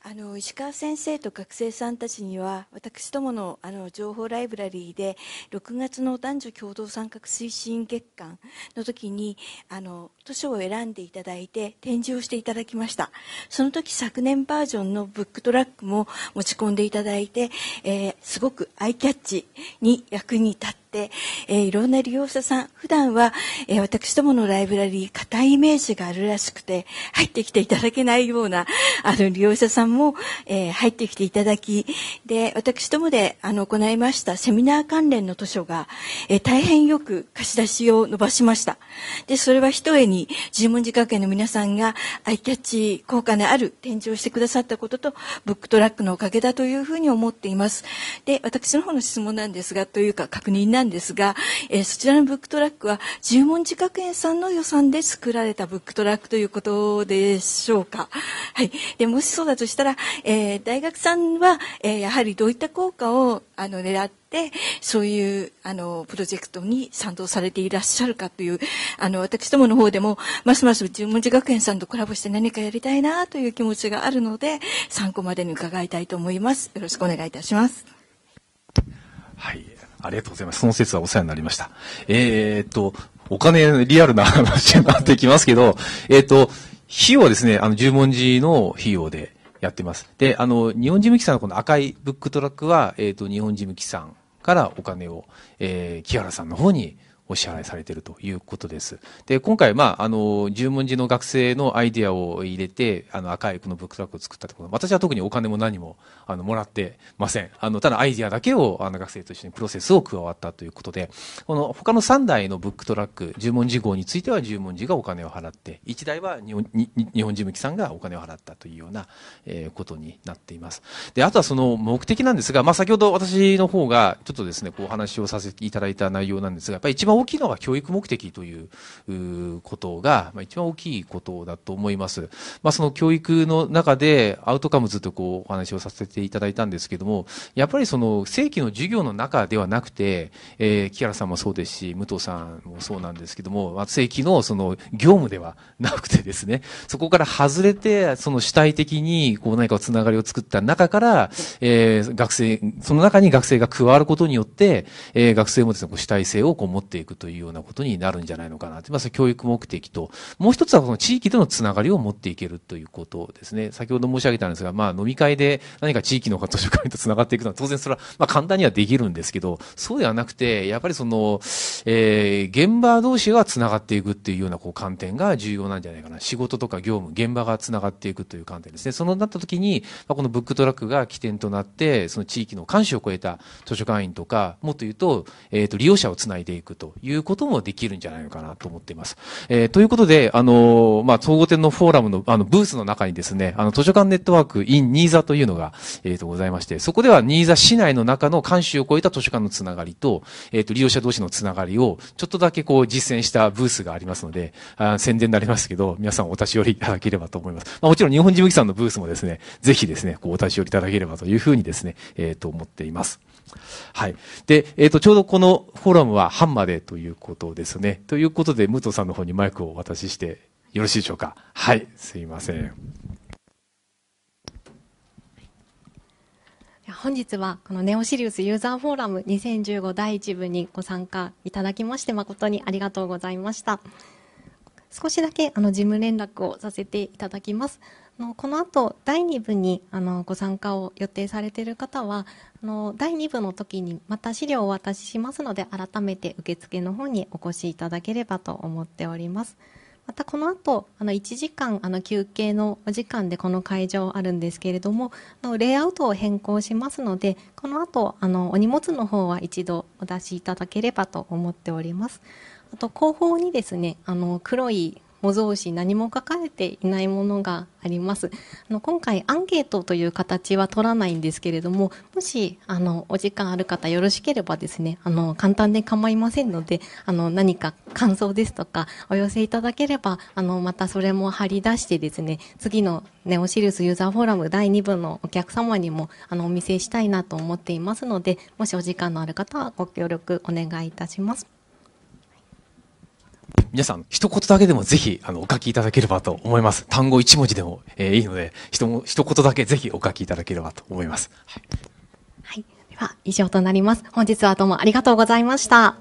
あの石川先生と学生さんたちには私どものあの情報ライブラリーで6月の男女共同参画推進月間の時にあの図書を選んでいただいて展示をしていただきましたその時昨年バージョンのブックトラックも持ち込んでいただいて、えー、すごくアイキャッチに役に立ってて、えー、いろんな利用者さん、普段は、えー、私どものライブラリー、硬いイメージがあるらしくて、入ってきていただけないような、あの、利用者さんも、えー、入ってきていただき、で、私どもで、あの、行いましたセミナー関連の図書が、えー、大変よく貸し出しを伸ばしました。で、それは一重に、十文字学園の皆さんが、アイキャッチ効果のある展示をしてくださったことと、ブックトラックのおかげだというふうに思っています。で、私の方の質問なんですが、というか確認なんですなんですが、えー、そちらのブックトラックは十文字学園さんの予算で作られたブックトラックということでしょうか。はい、でもしそうだとしたら、えー、大学さんは、えやはりどういった効果をあの狙っててそういうあのプロジェクトに賛同されていらっしゃるかというあの私どもの方でもますます十文字学園さんとコラボして何かやりたいなという気持ちがあるので参考までに伺いたいと思いますよろしくお願いいたしますはい、ありがとうございます。その説はお世話になりました。えー、っと、お金、リアルな話になってきますけど、えー、っと、費用はですね、あの、十文字の費用でやってます。で、あの、日本事務機さんのこの赤いブックトラックは、えー、っと、日本事務機さんからお金を、えー、木原さんの方にお支払いされているということです。で、今回、まあ、あの、十文字の学生のアイディアを入れて、あの、赤いこのブックトラックを作ったところ、私は特にお金も何も、あの、もらってません。あの、ただアイディアだけを、あの、学生と一緒にプロセスを加わったということで、この、他の3台のブックトラック、十文字号については十文字がお金を払って、1台は日本、日本事務機さんがお金を払ったというような、えー、ことになっています。で、あとはその目的なんですが、まあ、先ほど私の方が、ちょっとですね、こうお話をさせていただいた内容なんですが、やっぱり一番番大きいのが教育目的ということが、まあ、一番大きいことだと思います。まあ、その教育の中でアウトカムズとこうお話をさせていただいたんですけども、やっぱりその正規の授業の中ではなくて、えー、木原さんもそうですし、武藤さんもそうなんですけども、まあ、正規のその業務ではなくてですね、そこから外れて、その主体的にこう何かつながりを作った中から、えー、学生、その中に学生が加わることによって、えー、学生もですね、こう主体性をこう持っていくというようなことになるんじゃないのかなと、まず教育目的と、もう一つはその地域でのつながりを持っていけるということですね。先ほど申し上げたんですが、まあ、飲み会で何か地域の図書館とつながっていくのは、当然それは、まあ、簡単にはできるんですけど、そうではなくて、やっぱりその、えー、現場同士がつながっていくっていうようなこう観点が重要なんじゃないかな。仕事とか業務、現場がつながっていくという観点ですね。そのなった時に、まあ、このブックトラックが起点となって、その地域の監視を超えた図書館員とか、もっと言うと、えっ、ー、と、利用者をつないでいくと。ということもできるんじゃないのかなと思っています。えー、ということで、あのー、まあ、総合店のフォーラムの、あの、ブースの中にですね、あの、図書館ネットワーク in 新座というのが、えっ、ー、と、ございまして、そこでは新座市内の中の監修を超えた図書館のつながりと、えっ、と、利用者同士のつながりを、ちょっとだけこう、実践したブースがありますので、あ宣伝になりますけど、皆さんお立ち寄りいただければと思います。まあ、もちろん日本事務機さんのブースもですね、ぜひですね、こう、お立ち寄りいただければというふうにですね、えっ、と、思っています。はい。で、えっ、ー、と、ちょうどこのフォーラムは半までということですね。ということで、武藤さんの方にマイクをお渡ししてよろしいでしょうか。はい、すいません。本日はこのネオシリウスユーザーフォーラム2015第1部にご参加いただきまして誠にありがとうございました。少しだけあの事務連絡をさせていただきます。のこの後第2部にあのご参加を予定されている方はあの第2部の時にまた資料をお渡ししますので改めて受付の方にお越しいただければと思っております。またこの後あの1時間あの休憩のお時間でこの会場あるんですけれどものレイアウトを変更しますのでこの後あのお荷物の方は一度お出しいただければと思っておりますあと後方にですねあの黒い模造紙何も書かれていないものがありますあの今回アンケートという形は取らないんですけれどももしあのお時間ある方よろしければですねあの簡単で構いませんのであの何か感想ですとかお寄せいただければあのまたそれも張り出してですね次のネオシリウスユーザーフォーラム第2部のお客様にもあのお見せしたいなと思っていますのでもしお時間のある方はご協力お願いいたします。皆さん、一言だけでもぜひ、あの、お書きいただければと思います。単語一文字でも、えー、いいので、ひと、一言だけぜひお書きいただければと思います。はい。はい、では、以上となります。本日はどうもありがとうございました。